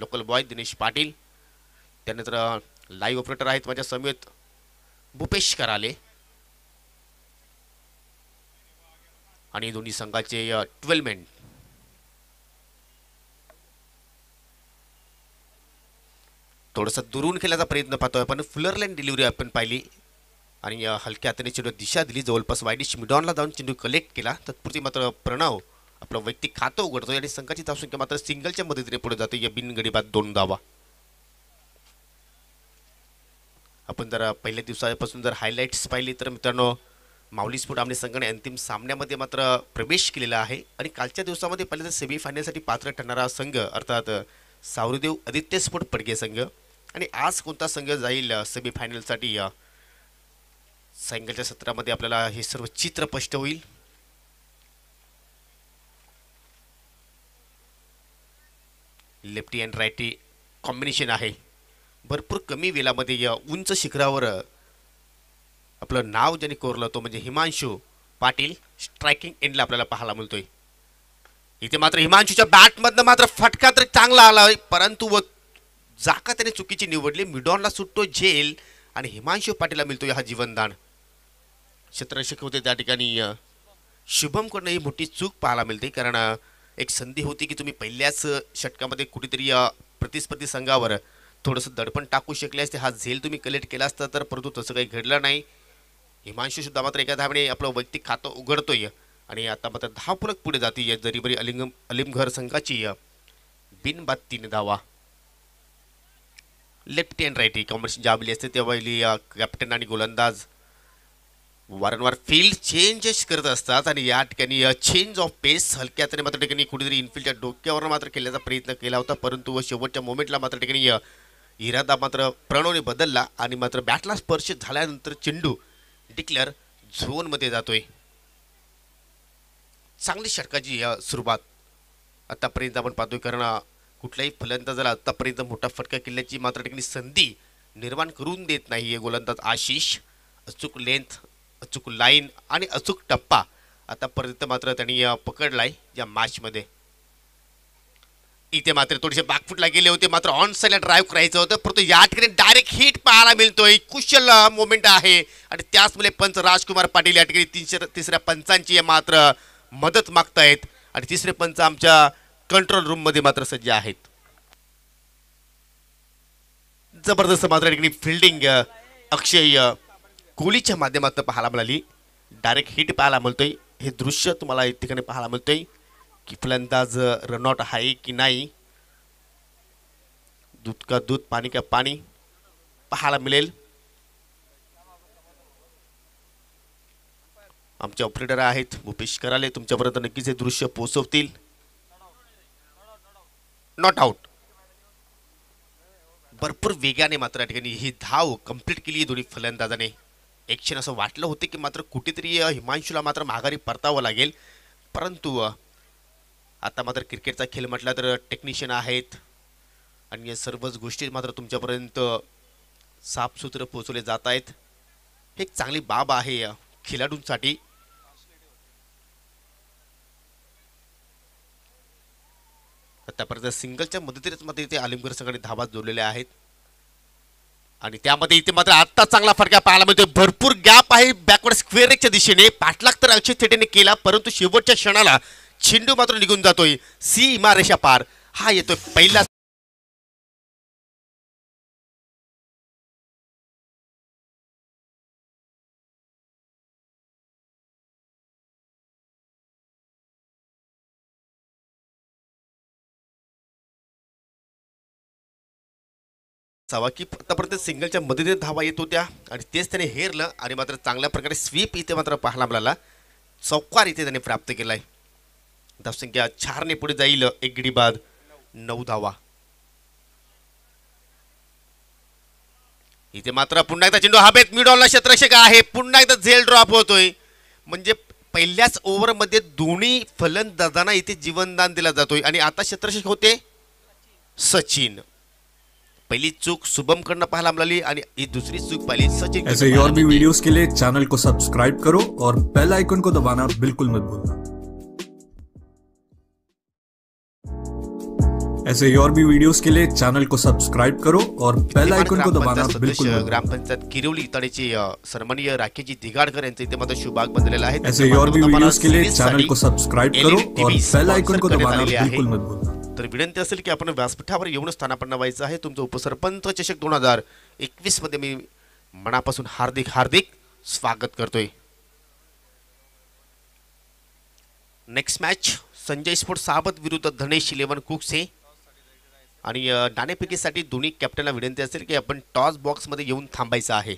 local boy Dinesh Patil त्यानंतर live operator आहेत माझ्या समेत भूपेश कराले आणि दोन्ही संघाचे मेन थोडंसं दुरून खेळण्याचा प्रयत्न पाहतोय पण फुलर लाईन डिलिव्हरी आपण पाहिली आणि हलक्या हाताने चेंडू दिशा दिली जवळपास वाईट मिडॉनला जाऊन चेंडू कलेक्ट केला तत्पुरती मात्र प्रणव आपलं वैयक्तिक खातं उघडतो आणि संघाची धावसंख्या मात्र सिंगलच्या मदतीने पुढे जाते या बिनगडीबात दोन धावा आपण जर पहिल्या दिवसापासून जर हायलाइट्स पाहिली तर मित्रांनो माऊली स्पोर्ट आमने संघाने अंतिम सामन्यामध्ये मात्र प्रवेश केलेला आहे आणि कालच्या दिवसामध्ये पहिल्यांदा सेमीफायनलसाठी पात्र ठरणारा संघ अर्थात सावरुदेव आदित्य स्पोर्ट पडगे संघ आणि आज कोणता संघ जाईल सेमीफायनलसाठी सायंकाळच्या सत्रामध्ये आपल्याला हे सर्व चित्र स्पष्ट होईल लेफ्टी अँड रायटी कॉम्बिनेशन आहे भरपूर कमी वेलामध्ये या उंच शिखरावर आपलं नाव ज्याने कोरलं तो म्हणजे हिमांशू पाटील स्ट्रायकिंग एंडला आपल्याला पाहायला मिळतोय इथे मात्र हिमांशूच्या बॅटमधनं मात्र फटका तरी चांगला आला परंतु व जाका त्याने चुकीची निवडली मिडॉनला सुटतो झेल आणि हिमांशू पाटीलला मिळतोय हा जीवनदान क्षेत्ररक्षक होते त्या ठिकाणी शुभमकडनं ही मोठी चूक पाहायला मिळते कारण एक संधी होती की तुम्ही पहिल्याच षटकामध्ये कुठेतरी प्रतिस्पर्धी संघावर थोडंसं दडपण टाकू शकले असते हा झेल तुम्ही कलेक्ट केला असता तर परंतु तसं काही घडलं नाही सुद्धा मात्र एका धावणे आपलं वैयक्तिक खातं उघडतोय आणि आता मात्र धावपूरक पुढे जाते या जरीबरी अलिंगम अलिमघर संघाची बिनबाद तीन धावा लेफ्ट एंड राईट ही कॉम्बिनेशन ज्या असते त्यावेळी कॅप्टन आणि गोलंदाज वारंवार फील्ड चेंजेस करत असतात आणि या ठिकाणी चेंज ऑफ पेस हलक्या तरी मात्र ठिकाणी कुठेतरी इनफिल्डच्या डोक्यावर मात्र केल्याचा प्रयत्न केला होता परंतु शेवटच्या मोमेंटला मात्र ठिकाणी इरादा मात्र प्रणवने बदलला आणि मात्र बॅटला स्पर्श झाल्यानंतर चेंडू डिक्लेअर झोनमध्ये जातोय चांगली षटकाची सुरुवात आतापर्यंत आपण पाहतोय कारण कुठल्याही फलंदाजाला आतापर्यंत मोठा फटका किल्ल्याची मात्र ठिकाणी संधी निर्माण करून देत नाही आहे गोलंदाज आशिष अचूक लेंथ अचूक लाईन आणि अचूक टप्पा आतापर्यंत मात्र त्यांनी पकडलाय या मध्ये इथे मात्र थोडेसे बागफुटला गेले होते मात्र ऑन साईडला ड्राईव्ह करायचं होतं परंतु या ठिकाणी डायरेक्ट हिट पाहायला मिळतोय कुशल मोमेंट आहे आणि त्याचमुळे पंच राजकुमार पाटील या ठिकाणी तीनशे तिसऱ्या पंचांची मात्र मदत मागतायत आणि तिसरे पंच आमच्या कंट्रोल रूममध्ये मात्र सज्ज आहेत जबरदस्त मात्र ठिकाणी फिल्डिंग अक्षय कोलीच्या माध्यमातून पाहायला मिळाली डायरेक्ट हिट पाहायला मिळतोय हे दृश्य तुम्हाला या ठिकाणी पाहायला मिळतोय की फलंदाज रनआउट आहे की नाही दूध का दूध पाणी का पाणी पाहायला मिळेल आमचे ऑपरेटर आहेत भूपेश कराले तुमच्यापर्यंत नक्कीच हे दृश्य पोहोचवतील नॉट आउट भरपूर वेगाने मात्र या ठिकाणी ही धाव कंप्लीट केली दोन्ही फलंदाजाने एक क्षण असं वाटलं होतं की मात्र कुठेतरी हिमांशूला मात्र माघारी परतावं लागेल परंतु आता मात्र क्रिकेटचा खेळ म्हटला तर टेक्निशियन आहेत आणि या सर्वच गोष्टी मात्र तुमच्यापर्यंत साफसुत्र पोचवले जात आहेत हे एक चांगली बाब आहे खेळाडूंसाठी आतापर्यंत सिंगलच्या मदतीनेच मात्र इथे आलिमगर सगळे धाबात जोडलेल्या आहेत आणि त्यामध्ये इथे मात्र आत्ता चांगला फटका पाहायला मिळतो भरपूर गॅप आहे बॅकवर्ड स्क्वेअरच्या दिशेने पाठलाग तर अक्षय थेटेने केला परंतु शेवटच्या क्षणाला चेंडू मात्र निघून जातोय सी इमारेषा पार हा येतोय पहिला असावा की आतापर्यंत सिंगलच्या मदतीने धावा येत होत्या आणि तेच त्याने हेरलं आणि मात्र चांगल्या प्रकारे स्वीप इथे मात्र पाहायला आपल्याला चौकार इथे त्याने प्राप्त केलाय आहे धावसंख्या चारने पुढे जाईल एक गिडी बाद नऊ धावा इथे मात्र पुन्हा एकदा चेंडू हवेत मिडॉलला शत्रक्षक आहे पुन्हा एकदा झेल ड्रॉप होतोय म्हणजे पहिल्याच ओव्हरमध्ये दोन्ही फलंदाजांना इथे जीवनदान दिला जातोय आणि आता शत्रक्षक होते सचिन पहली चूक शुभम करना पहला मिळाली आणि ही दूसरी चूक पहली सचिन ऐसे और भी वीडियोस के लिए चैनल को सब्सक्राइब करो और बेल आइकन को दबाना बिल्कुल मत भूलना ऐसे और भी वीडियोस के लिए चैनल को सब्सक्राइब करो और बेल आइकन को दबाना बिल्कुल ग्राम पंचायत किरोली तड़े सरमनीय राकेश जी दिगाड़कर मात्र शुभाग बनलेला आहे ऐसे और भी वीडियोस के लिए चैनल को सब्सक्राइब करो और बेल आइकन को दबाना बिल्कुल मत भूलना तर विनंती असेल की आपण व्यासपीठावर येऊन स्थानापन्न व्हायचं आहे तुमचं उपसरपंच चषक दोन हजार एकवीसमध्ये मी मनापासून हार्दिक हार्दिक स्वागत करतोय नेक्स्ट मॅच संजय स्पोर्ट साबत विरुद्ध धनेश इलेव्हन कुक्स हे आणि नाणेफेकीसाठी दोन्ही कॅप्टनला विनंती असेल की आपण टॉस बॉक्समध्ये येऊन थांबायचं आहे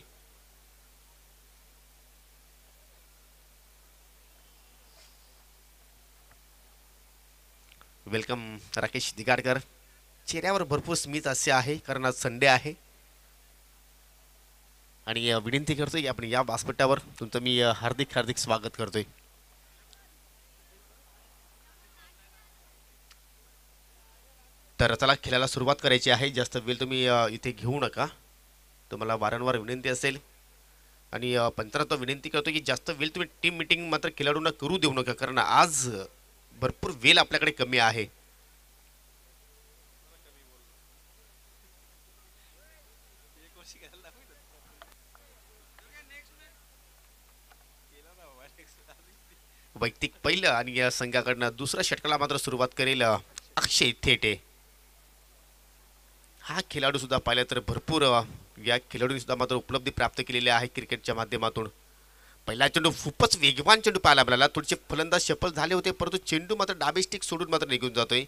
वेलकम राकेश दिगाडकर चेहऱ्यावर भरपूर स्मित असे आहे कारण आज संडे आहे आणि विनंती करतोय आपण या बासपट्ट्यावर तुमचं मी हार्दिक हार्दिक स्वागत करतोय तर चला खेळायला सुरुवात करायची आहे जास्त वेळ तुम्ही इथे घेऊ नका तुम्हाला वारंवार विनंती असेल आणि पंचांना विनंती करतो की जास्त वेळ तुम्ही टीम मिटिंग मात्र खेळाडूंना करू देऊ नका कारण आज भरपूर वेल आपल्याकडे कमी आहे वैयक्तिक पहिलं आणि या संघाकडनं दुसऱ्या षटकाला मात्र सुरुवात करेल अक्षय थेटे हा खेळाडू सुद्धा पाहिला तर भरपूर या खेळाडूंनी सुद्धा मात्र उपलब्धी प्राप्त केलेली आहे क्रिकेटच्या माध्यमातून पहिला चेंडू खूपच वेगवान चेंडू पाहायला आपल्याला थोडेसे फलंदाज शफल झाले होते परंतु चेंडू मात्र डाबे सोडून मात्र निघून जातोय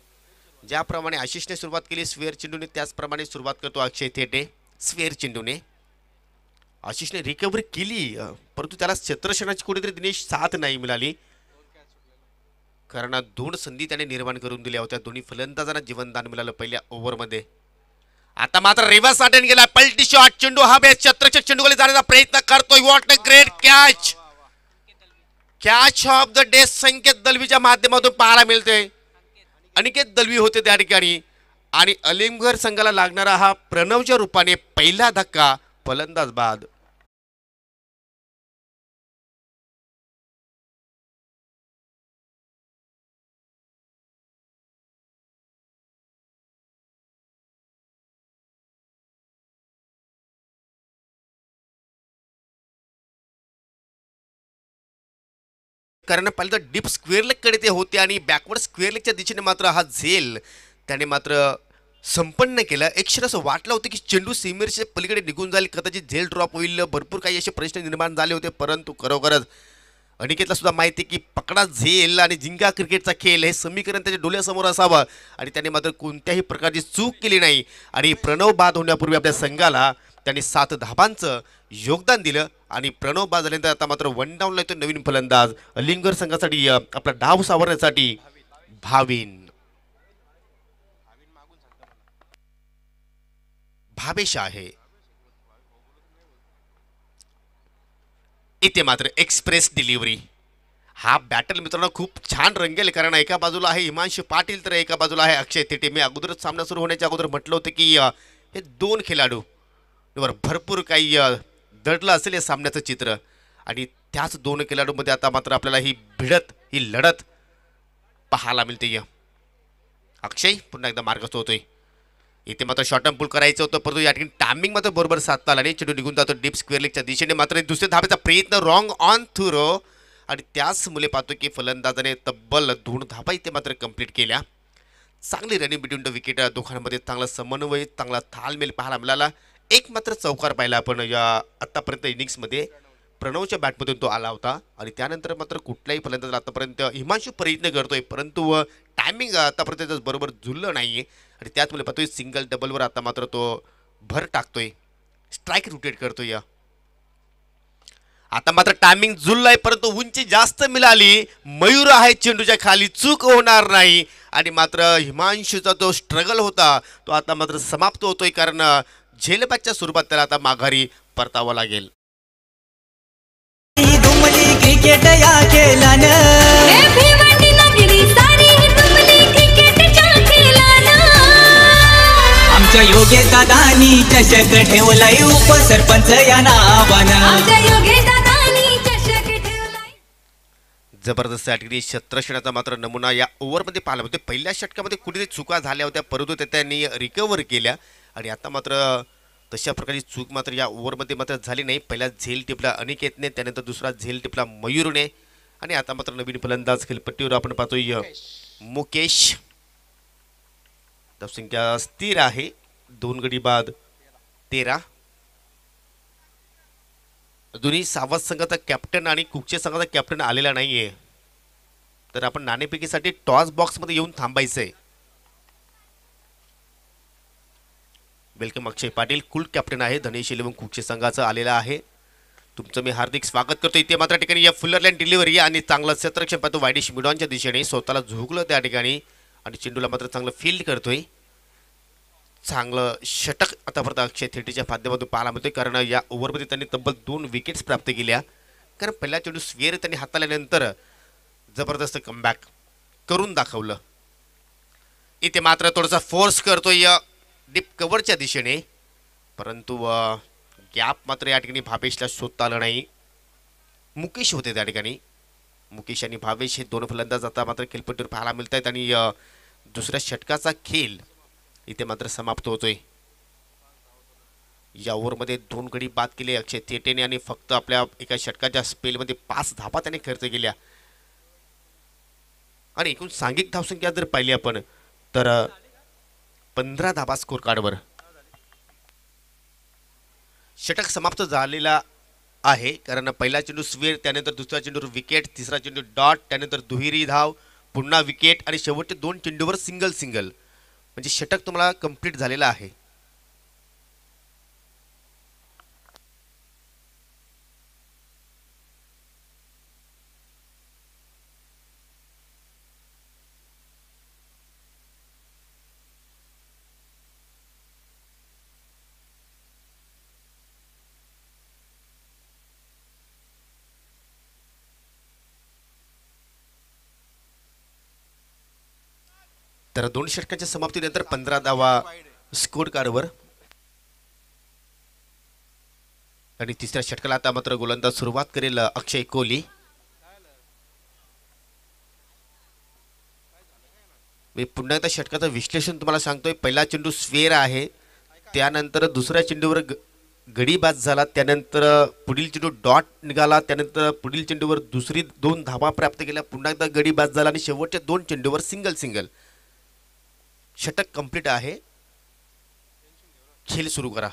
ज्याप्रमाणे आशिषने सुरुवात केली स्वेअर चेंडूने त्याचप्रमाणे सुरुवात करतो अक्षय थेटे स्वेअर चेंडूने आशिषने रिकव्हरी केली परंतु त्याला क्षेत्रक्षणाची कुठेतरी दिनेश साथ नाही मिळाली कारण दोन संधी त्याने निर्माण करून दिल्या होत्या दोन्ही फलंदाजांना जीवनदान मिळालं पहिल्या ओव्हरमध्ये आता मात्र रिव्हर्स अटेंड गेला पलटी शॉट चेंडू हा बेस छत्रक्षक चेंडूकडे जाण्याचा प्रयत्न करतो what a great catch catch of the day Sanket दलवीच्या माध्यमातून पाहायला मिळते अनिकेत दलवी होते त्या ठिकाणी आणि अलिमगर संघाला लागणारा हा प्रणवच्या रूपाने पहिला धक्का फलंदाज बाद कारण पाहिलं तर डीप स्क्वेअर लेगकडे ते होते आणि बॅकवर्ड स्क्वेअर लेगच्या दिशेने मात्र हा झेल त्याने मात्र संपन्न केलं क्षण असं वाटलं होतं की चेंडू सीमेरच्या पलीकडे निघून जाईल कदाचित झेल ड्रॉप होईल भरपूर काही असे प्रश्न निर्माण झाले होते परंतु खरोखरच अनिकेतला सुद्धा माहिती की पकडा झेल आणि जिंका क्रिकेटचा खेळ हे समीकरण त्याच्या डोळ्यासमोर असावं आणि त्याने मात्र कोणत्याही प्रकारची चूक केली नाही आणि प्रणव बाद होण्यापूर्वी आपल्या संघाला त्यांनी सात धाबांचं योगदान दिलं आणि प्रणव बाद आता मात्र वन डाऊनला येतो नवीन फलंदाज लिंगर संघासाठी आपला डाव सावरण्यासाठी भाविन भावेश आहे इथे मात्र एक्सप्रेस डिलिव्हरी हा बॅटल मित्रांनो खूप छान रंगेल कारण एका बाजूला आहे हिमांशु पाटील तर एका बाजूला आहे अक्षय तिटे मी अगोदरच सामना सुरू होण्याच्या अगोदर म्हटलं होतं की हे दोन खेळाडू वर भरपूर काही दडलं असेल या सामन्याचं चित्र आणि त्याच दोन खेळाडूंमध्ये आता मात्र आपल्याला ही भिडत ही लढत पाहायला मिळते अक्षय पुन्हा एकदा मार्गस्थ होतोय इथे मात्र शॉर्ट टर्म पूल करायचं होतं परंतु या ठिकाणी टायमिंग मात्र बरोबर साधता आला आणि चेंडू निघून जातो डीप स्क्वेअर लेगच्या दिशेने मात्र दुसऱ्या धाब्याचा प्रयत्न रॉंग ऑन थुरो आणि त्याच मुले पाहतो की फलंदाजाने तब्बल धूण धाबा इथे मात्र कंप्लीट केल्या चांगली रनिंग बिटवीन द विकेट दोघांमध्ये चांगला समन्वय चांगला थालमेल पाहायला मिळाला एक मात्र चौकार पाहिला आपण या आत्तापर्यंत इनिंग्समध्ये प्रणवच्या बॅटमधून तो आला होता आणि त्यानंतर मात्र कुठल्याही फलंदाज आतापर्यंत हिमांशू प्रयत्न करतोय परंतु टायमिंग आतापर्यंत बरोबर झुललं नाही आहे आणि त्याचमुळे पाहतोय सिंगल डबलवर आता मात्र तो भर टाकतोय स्ट्राईक रोटेट करतोय या आता मात्र टायमिंग झुललाय परंतु उंची जास्त मिळाली मयूर आहे चेंडूच्या खाली चूक होणार नाही आणि मात्र हिमांशूचा जो स्ट्रगल होता तो आता मात्र समाप्त होतोय कारण झेलबादच्या स्वरूपात त्याला आता माघारी परतावं लागेल आमच्या योगे चषक ठेवलाय उपसरपंच जबरदस्त अटगिरी क्षेत्रक्षणाचा मात्र नमुना या ओव्हरमध्ये पाहिला होते पहिल्या षटकामध्ये कुठेतरी चुका झाल्या होत्या परंतु त्या त्यांनी रिकव्हर केल्या आणि आता मात्र तशा प्रकारची चूक मात्र या ओव्हरमध्ये मात्र झाली नाही पहिला झेल टिपला अनिकेतने त्यानंतर दुसरा झेल टिपला मयूरने आणि आता मात्र नवीन फलंदाज खेलपट्टीवर आपण पाहतोय मुकेश धावसंख्या स्थिर आहे दोन गडी बाद तेरा दोन्ही सावध संघाचा कॅप्टन आणि कुकच्या संघाचा कॅप्टन आलेला नाहीये तर आपण नाणेपैकीसाठी टॉस बॉक्समध्ये येऊन थांबायचं आहे welcome Akshay Patil cool captain आहे धनेश इलेव्हन कुकचे संघाचं आलेला आहे तुमचं मी हार्दिक स्वागत करतो इथे मात्र ठिकाणी या फुल्लर डिलिव्हरी आणि चांगला क्षेत्रक्षण पाहतो वायडिश मिडॉनच्या दिशेने स्वतःला झुकलं त्या ठिकाणी आणि चेंडूला मात्र चांगलं फील्ड करतोय चांगलं षटक आता परत अक्षय थेटीच्या माध्यमातून पाहायला मिळतोय कारण या ओव्हरमध्ये त्यांनी तब्बल दोन विकेट्स प्राप्त केल्या कारण पहिला चेंडू स्वेअर त्यांनी हाताळल्यानंतर जबरदस्त कमबॅक करून दाखवलं इथे मात्र थोडासा फोर्स करतोय या डीप कव्हरच्या दिशेने परंतु गॅप मात्र या ठिकाणी भावेशला शोधता आलं नाही मुकेश होते त्या ठिकाणी मुकेश आणि भावेश हे दोन फलंदाज आता मात्र खेळपट्टीवर पाहायला मिळत आहेत आणि दुसऱ्या षटकाचा खेळ इथे मात्र समाप्त होतोय या ओव्हरमध्ये दोन गडी बाद केले अक्षय थेटेने आणि फक्त आपल्या एका षटकाच्या स्पेलमध्ये पाच धापा त्याने खर्च केल्या आणि एकूण सांघिक धावसंख्या जर पाहिली आपण तर पंधरा धाबा स्कोर कार्डवर षटक समाप्त झालेला आहे कारण पहिला चेंडू स्वीर त्यानंतर दुसरा चेंडूवर विकेट तिसरा चेंडू डॉट त्यानंतर दुहेरी धाव पुन्हा विकेट आणि शेवटचे दोन चेंडूवर सिंगल सिंगल म्हणजे षटक तुम्हाला कंप्लीट झालेला आहे तर दोन षटकांच्या समाप्तीनंतर पंधरा धावा स्कोर कार्डवर आणि तिसऱ्या षटकाला आता मात्र गोलंदाज सुरुवात करेल अक्षय कोहली मी पुन्हा एकदा षटकाचं विश्लेषण तुम्हाला सांगतोय पहिला चेंडू स्वेर आहे त्यानंतर दुसऱ्या चेंडूवर गडी बाद झाला त्यानंतर पुढील चेंडू डॉट निघाला त्यानंतर पुढील चेंडूवर दुसरी दोन धावा प्राप्त केल्या पुन्हा एकदा बाद झाला आणि शेवटच्या दोन चेंडूवर सिंगल सिंगल षटक कंप्लीट आहे खेळ सुरू करा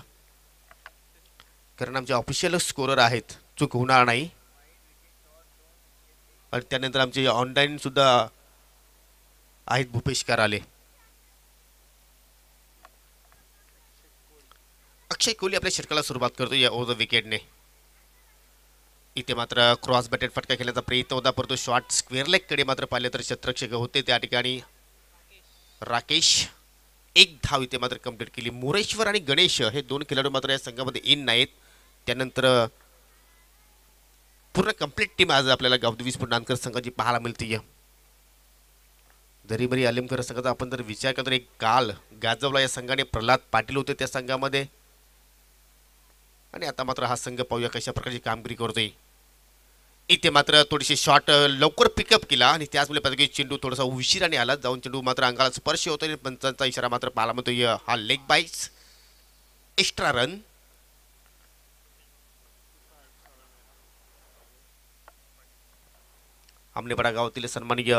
कारण आमचे ऑफिशियल स्कोरर आहेत चूक होणार नाही आणि त्यानंतर आमचे ऑनलाईन सुद्धा आहेत भूपेश कराले अक्षय कोहली आपल्या षटकाला सुरुवात करतो या ओव्हर विकेटने इथे मात्र क्रॉस बॅटेड फटका खेळण्याचा प्रयत्न होता परंतु शॉर्ट स्क्वेअर कडे मात्र पाहिले तर शत्रक्षक होते त्या ठिकाणी राकेश एक धाव इथे मात्र कंप्लीट केली मुरेश्वर आणि गणेश हे दोन खेळाडू मात्र या संघामध्ये इन नाहीत त्यानंतर पूर्ण कंप्लीट टीम आज आपल्याला गावदेवीस नानकर संघाची पाहायला मिळते जरी बरी आलिमकर संघाचा आपण जर विचार केला तर एक काल गाजवला या संघाने प्रल्हाद पाटील होते त्या संघामध्ये आणि आता मात्र हा संघ पाहूया कशा प्रकारची कामगिरी करतोय इथे मात्र थोडीशी शॉट लवकर पिकअप केला आणि त्याचमुळे पद्धती चेंडू थोडासा उशिराने आला जाऊन चेंडू मात्र अंगाला स्पर्श होतो आणि पंचांचा इशारा मात्र पाहायला म्हणतो हा लेग बाईस एक्स्ट्रा रन आमलेपाडा गावातील सन्माननीय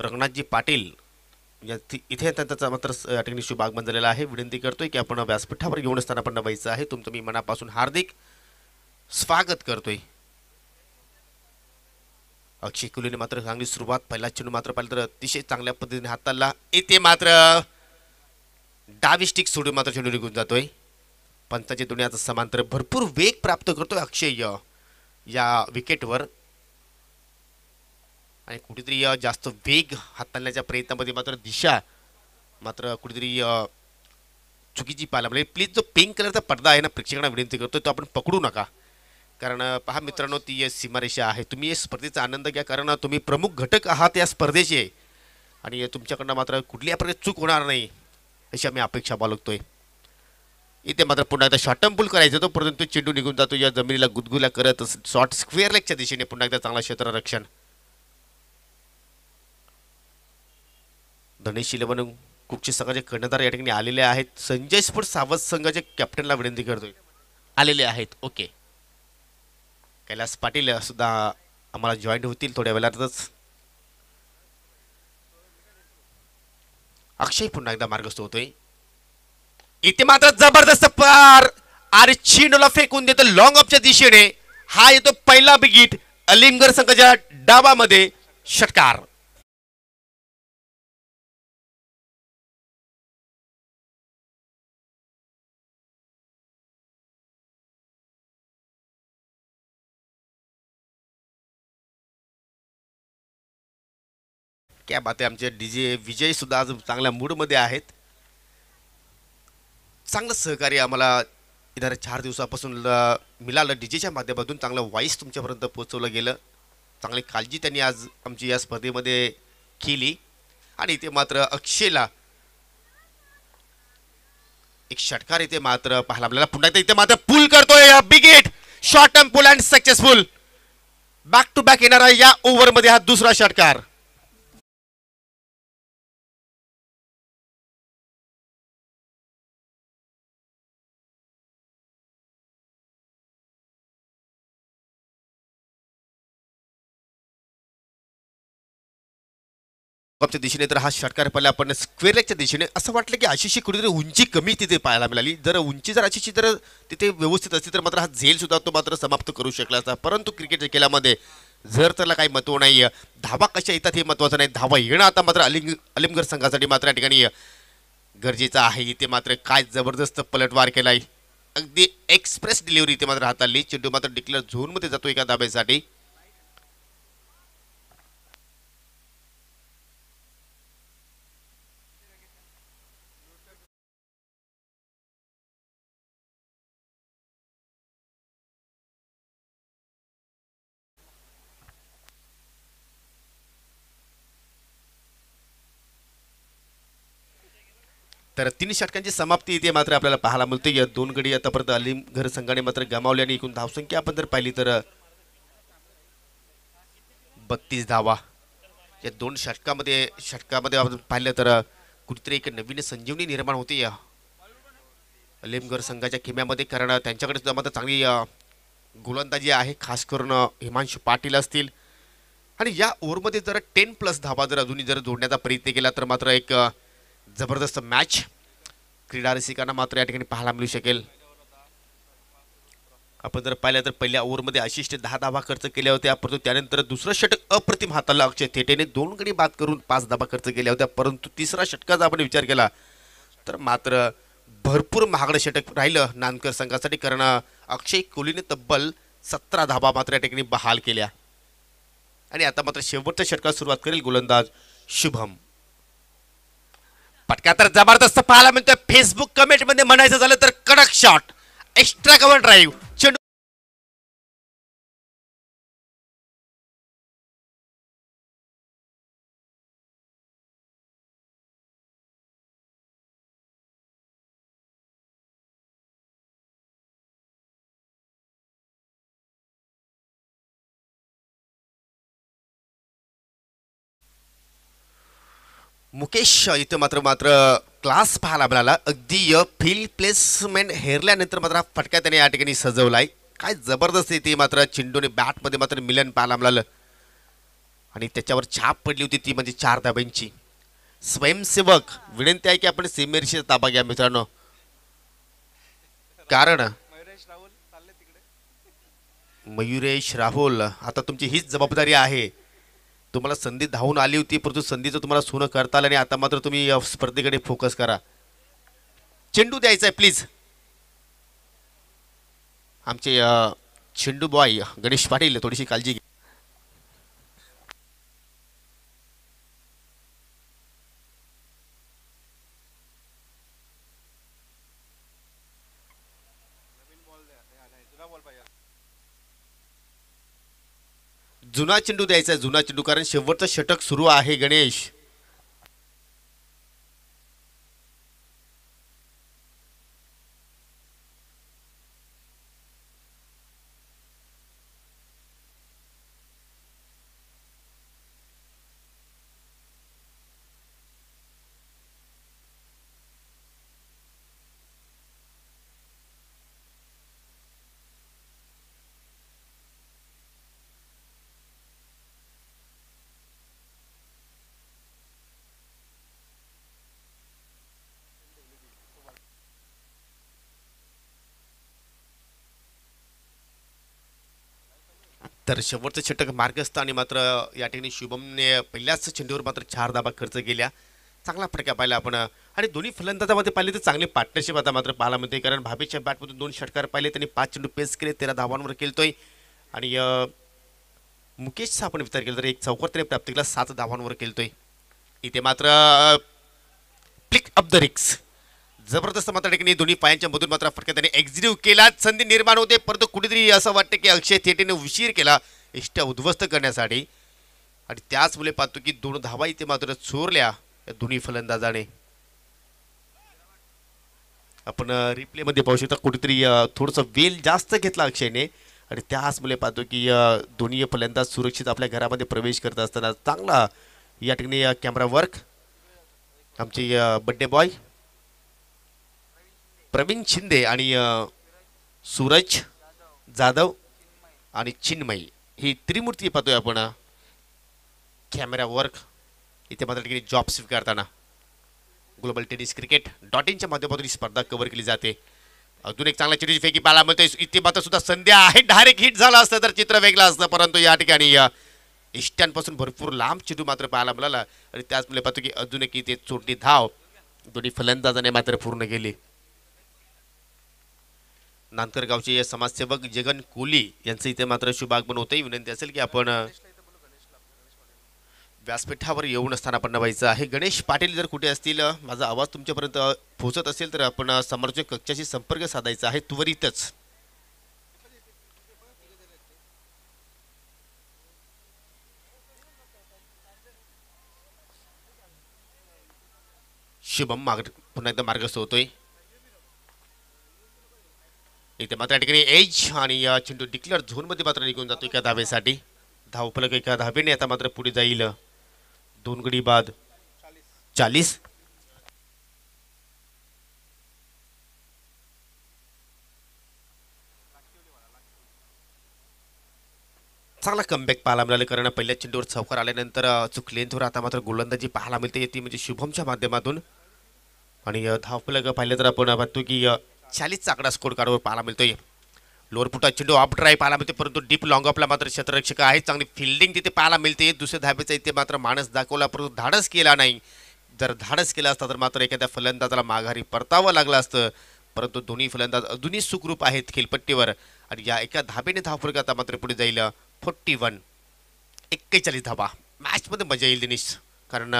रंगनाथजी पाटील इथे त्यांचा मात्र या ठिकाणी शुभागमन झालेला आहे विनंती करतोय की आपण व्यासपीठावर घेऊन असताना पण नवायचं आहे तुमचं मी मनापासून हार्दिक स्वागत करतोय अक्षय कुलीने मात्र चांगली सुरुवात पहिला चेंडू मात्र पाहिला तर अतिशय चांगल्या पद्धतीने हाताला येते मात्र डाविस्टिक सोडून मात्र चेंडू निघून जातोय दोन्ही आता समांतर भरपूर वेग प्राप्त करतोय अक्षय या विकेटवर आणि कुठेतरी जास्त वेग हाताळण्याच्या प्रयत्नामध्ये मात्र दिशा मात्र कुठेतरी चुकीची पाहायला म्हणजे प्लीज जो पिंक कलरचा पडदा आहे ना प्रेक्षकांना विनंती करतो तो आपण पकडू नका कारण पहा मित्रांनो ती सीमारेषा आहे तुम्ही या स्पर्धेचा आनंद घ्या कारण तुम्ही प्रमुख घटक आहात या स्पर्धेचे आणि तुमच्याकडनं मात्र कुठल्या प्रकारे चूक होणार नाही अशी आम्ही अपेक्षा बाळगतोय इथे मात्र पुन्हा एकदा शॉर्टम पूल करायचा तो परंतु चेंडू निघून जातो या जमिनीला गुदगुल्या करत शॉर्ट स्क्वेअर लेगच्या दिशेने पुन्हा एकदा चांगला क्षेत्ररक्षण धनेश इलेवन कुकचे संघाचे कर्णधार या ठिकाणी आलेले आहेत संजय स्पोर्ट सावंत संघाचे कॅप्टनला विनंती करतोय आलेले आहेत ओके कैलास पाटील सुद्धा आम्हाला जॉईंट होतील थोड्या वेळातच अक्षय पुन्हा एकदा मार्गस्थ होतोय इथे मात्र जबरदस्त पार आणि चेंडूला फेकून देतो लॉंग ऑफच्या दिशेने हा येतो पहिला बिगीट अलिमगड संघाच्या डाबामध्ये षटकार कॅप आता डीजे आमचे डी जे सुद्धा आज चांगल्या मूडमध्ये आहेत चांगलं सहकार्य आम्हाला इधार चार दिवसापासून मिळालं डीजेच्या माध्यमातून चांगलं वाईस तुमच्यापर्यंत पोहोचवलं गेलं चांगली काळजी त्यांनी आज आमची या स्पर्धेमध्ये केली आणि इथे मात्र अक्षयला एक षटकार इथे मात्र पाहायला आपल्याला पुन्हा इथे मात्र पूल करतोय बिगेट short term pull and successful back to back येणारा या ओव्हरमध्ये हा दुसरा षटकार दिशेने तर हा षटकार पडला आपण स्क्वेअर लेगच्या दिशेने असं वाटलं की आशिषची कुठेतरी उंची कमी तिथे पाहायला मिळाली जर उंची जर आशिषची जर तिथे व्यवस्थित असते तर मात्र हा झेल सुद्धा तो मात्र समाप्त करू शकला असता परंतु क्रिकेटच्या खेळामध्ये जर त्याला काही महत्व नाही धावा कशा येतात हे महत्त्वाचं नाही धावा येणं आता मात्र अलिंग अलिमगड संघासाठी मात्र या ठिकाणी गरजेचं आहे इथे मात्र काय जबरदस्त पलटवार केलाय अगदी एक्सप्रेस डिलिव्हरी इथे मात्र हाताळली चेंडू मात्र डिक्लेअर झोनमध्ये जातो एका धाब्यासाठी तर तीन षटकांची समाप्ती इथे मात्र आपल्याला पाहायला मिळते या दोन गडी आतापर्यंत अलीम घर संघाने मात्र गमावली आणि एकूण धावसंख्या आपण जर पाहिली तर बत्तीस धावा या दोन षटकामध्ये षटकामध्ये आपण पाहिलं तर कुठेतरी एक नवीन संजीवनी निर्माण होते या घर संघाच्या खिम्यामध्ये कारण त्यांच्याकडे सुद्धा मात्र चांगली गोलंदाजी आहे खास करून हिमांशू पाटील असतील आणि या ओव्हरमध्ये जर टेन प्लस धावा जर अजूनही जर जोडण्याचा प्रयत्न केला तर मात्र एक जबरदस्त मॅच क्रीडा रसिकांना मात्र या ठिकाणी पाहायला मिळू शकेल आपण जर पाहिलं तर पहिल्या ओव्हरमध्ये आशिषने दहा धाबा खर्च केल्या होत्या परंतु त्यानंतर दुसरं षटक अप्रतिम हाताला अक्षय थेटेने दोन गडी बाद करून पाच धाबा खर्च केल्या होत्या परंतु तिसरा षटकाचा आपण विचार केला तर मात्र भरपूर महागडं षटक राहिलं नानकर संघासाठी कारण अक्षय कोहलीने तब्बल सतरा धाबा मात्र या ठिकाणी बहाल केल्या आणि आता मात्र शेवटच्या षटकात सुरुवात करेल गोलंदाज शुभम पटका तर जबरदस्त पाहायला मिळतोय फेसबुक कमेंट मध्ये म्हणायचं झालं तर कडक shot extra cover drive Mukesh इथं मात्र मात्र क्लास पाहायला मिळाला अगदी फील्ड प्लेसमेंट हेरल्यानंतर मात्र हा फटका त्याने या ठिकाणी सजवलाय काय जबरदस्त ती मात्र चिंडूने बॅटमध्ये मात्र मिलन पाहायला मिळालं आणि त्याच्यावर छाप पडली होती ती म्हणजे चार धाब्यांची स्वयंसेवक विनंती आहे की आपण सीमेरशी ताबा घ्या मित्रांनो कारण मयुरेश राहुल आता तुमची हीच जबाबदारी आहे तुम्हाला संधी धावून आली होती परंतु संधीचं तुम्हाला सोनं करता आलं आणि आता मात्र तुम्ही स्पर्धेकडे फोकस करा चेंडू द्यायचा आहे प्लीज आमचे चेंडू बॉय गणेश पाटील थोडीशी काळजी घे जुना चेंडू द्यायचा जुना चेंडू कारण शेवटचं षटक सुरू आहे गणेश तर शेवटचं षटक मार्गस्थ आणि मात्र या ठिकाणी शुभमने पहिल्याच चेंडूवर मात्र चार धाबा खर्च केल्या चांगला फटका पाहिला आपण आणि दोन्ही फलंदाजामध्ये पाहिले तर चांगले पार्टनरशिप आता मात्र पाहायला मिळते कारण भाभीच्या बॅटमधून दोन षटकार पाहिले त्यांनी पाच चेंडू पेस केले तेरा धावांवर खेळतोय आणि मुकेशचा आपण विचार केला तर एक चौकार त्याने प्राप्त केला सात धावांवर खेळतोय इथे मात्र प्लिक अप द रिक्स जबरदस्त मात्र ठिकाणी दोन्ही पायांच्या मधून मात्र फरक त्याने एक्झिक्यू केला संधी निर्माण होते परंतु कुठेतरी असं वाटतं की अक्षय थेटेने उशीर केला इष्ट उद्ध्वस्त करण्यासाठी आणि त्याच मुले पाहतो की दोन धावा इथे मात्र चोरल्या या दोन्ही फलंदाजाने आपण रिप्ले मध्ये पाहू शकता कुठेतरी थोडस वेल जास्त घेतला अक्षयने आणि त्याच मुले पाहतो की दोन्ही फलंदाज सुरक्षित आपल्या घरामध्ये प्रवेश करत असताना चांगला या ठिकाणी कॅमेरा वर्क आमचे बड्डे बॉय प्रवीण शिंदे आणि सूरज जाधव आणि चिन्मयी ही त्रिमूर्ती पाहतोय आपण कॅमेरा वर्क इथे मात्र ठिकाणी जॉब स्वीकारताना ग्लोबल टेनिस क्रिकेट डॉट इनच्या माध्यमातून ही स्पर्धा कव्हर केली जाते अजून एक चांगला चिटीची फेकी पाहायला मिळतोय इथे मात्र सुद्धा संध्या आहे डायरेक्ट हिट झाला असतं तर चित्र वेगळं असतं परंतु या ठिकाणी इष्ट्यांपासून भरपूर लांब चिडू मात्र पाहायला मिळाला आणि त्याचमुळे पाहतो की अजून एक इथे चोटी धाव दोन्ही फलंदाजाने मात्र पूर्ण केली नांदकरगावचे या समाजसेवक जगन कोली यांचं इथे मात्र आगमन होतंही विनंती असेल की आपण व्यासपीठावर येऊन स्थान आपण व्हायचं आहे गणेश पाटील जर कुठे असतील माझा आवाज तुमच्यापर्यंत पोहोचत असेल तर आपण समर्थक कक्षाशी संपर्क साधायचा आहे त्वरितच शुभम मार्ग पुन्हा एकदा मार्गस्थ होतोय इथे मात्र या ठिकाणी एज आणि या चेंडू डिक्लेअर मध्ये मात्र निघून जातो एका धावेसाठी धाव फलक एका धावेने आता मात्र पुढे जाईल दोन गडी बाद चाळीस चांगला कमबॅक पाहायला मिळाला कारण पहिल्या चेंडूवर चौकार आल्यानंतर चुकलेंथवर आता मात्र गोलंदाजी पाहायला मिळते ती म्हणजे शुभमच्या माध्यमातून आणि फलक पाहिलं तर आपण बघतो की चाळीसचा चाकडा स्कोर कार्डवर पाहायला मिळतोय लोअर चेंडू ऑफ ड्राईव्ह पाहायला मिळते परंतु डीप लॉंग अपला मात्र क्षेत्ररक्षक आहे चांगली फिल्डिंग तिथे पाहायला मिळते दुसऱ्या धाब्याचा इथे मात्र माणस दाखवला परंतु धाडस केला नाही जर धाडस केला असता तर मात्र एखाद्या फलंदाजाला माघारी परतावं लागलं असतं परंतु दोन्ही फलंदाज अजूनही सुखरूप आहेत खेळपट्टीवर आणि या एका धाबेने धावफुरक आता मात्र पुढे जाईल फोर्टी वन एक्केचाळीस धाबा मॅचमध्ये मजा येईल दिनेश कारण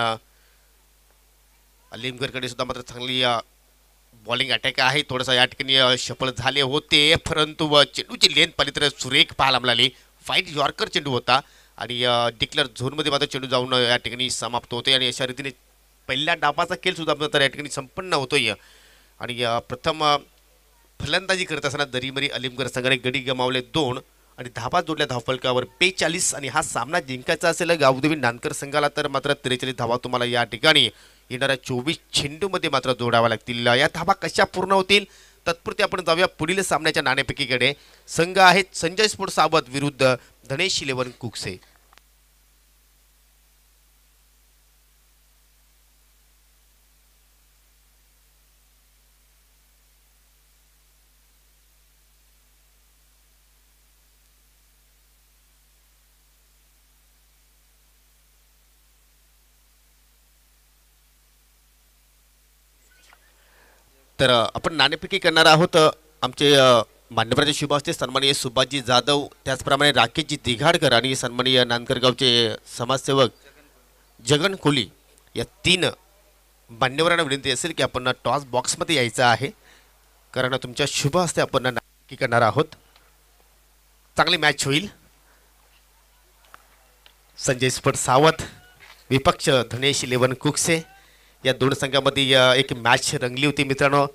अलीमगरकडे सुद्धा मात्र चांगली बॉलिंग अटॅक आहे थोडासा या ठिकाणी शफल झाले होते परंतु चेंडूची लेन पाहिली तर सुरेख पाहायला मिळाली फाईट यॉर्कर चेंडू होता आणि डिक्लेअर झोनमध्ये मात्र चेंडू जाऊन या ठिकाणी समाप्त होते आणि अशा रीतीने पहिल्या डाबाचा खेळ तर या ठिकाणी संपन्न होतोय आणि प्रथम फलंदाजी करत असताना दरीमरी अलिमगर संघाने गडी गमावले दोन आणि धाबा जोडल्या धावफलकावर बेचाळीस आणि हा सामना जिंकायचा असेल गावदेवी नानकर संघाला तर मात्र त्रेचाळीस धावा तुम्हाला या ठिकाणी येणाऱ्या चोवीस चेंडूमध्ये मात्र जोडावा लागतील या धाबा कशा पूर्ण होतील तत्पुरते आपण जाऊया पुढील सामन्याच्या नाणेपैकीकडे संघ आहेत संजय स्फोट सावत विरुद्ध धनेश इलेवन कुकसे तर आपण नाणेफेकी करणार आहोत आमचे मान्यवराचे शुभ असते सन्माननीय सुभाषजी जाधव त्याचप्रमाणे राकेशजी दिघाडकर आणि सन्माननीय नांदकरगावचे समाजसेवक जगन कोली या तीन मान्यवरांना विनंती असेल की आपण टॉस बॉक्समध्ये यायचं आहे कारण तुमच्या शुभ असते आपण नाणेफेकी करणार आहोत चांगली मॅच होईल संजय स्पट सावंत विपक्ष धनेश लेवन कुकसे या दोन संघामध्ये एक मॅच रंगली होती मित्रांनो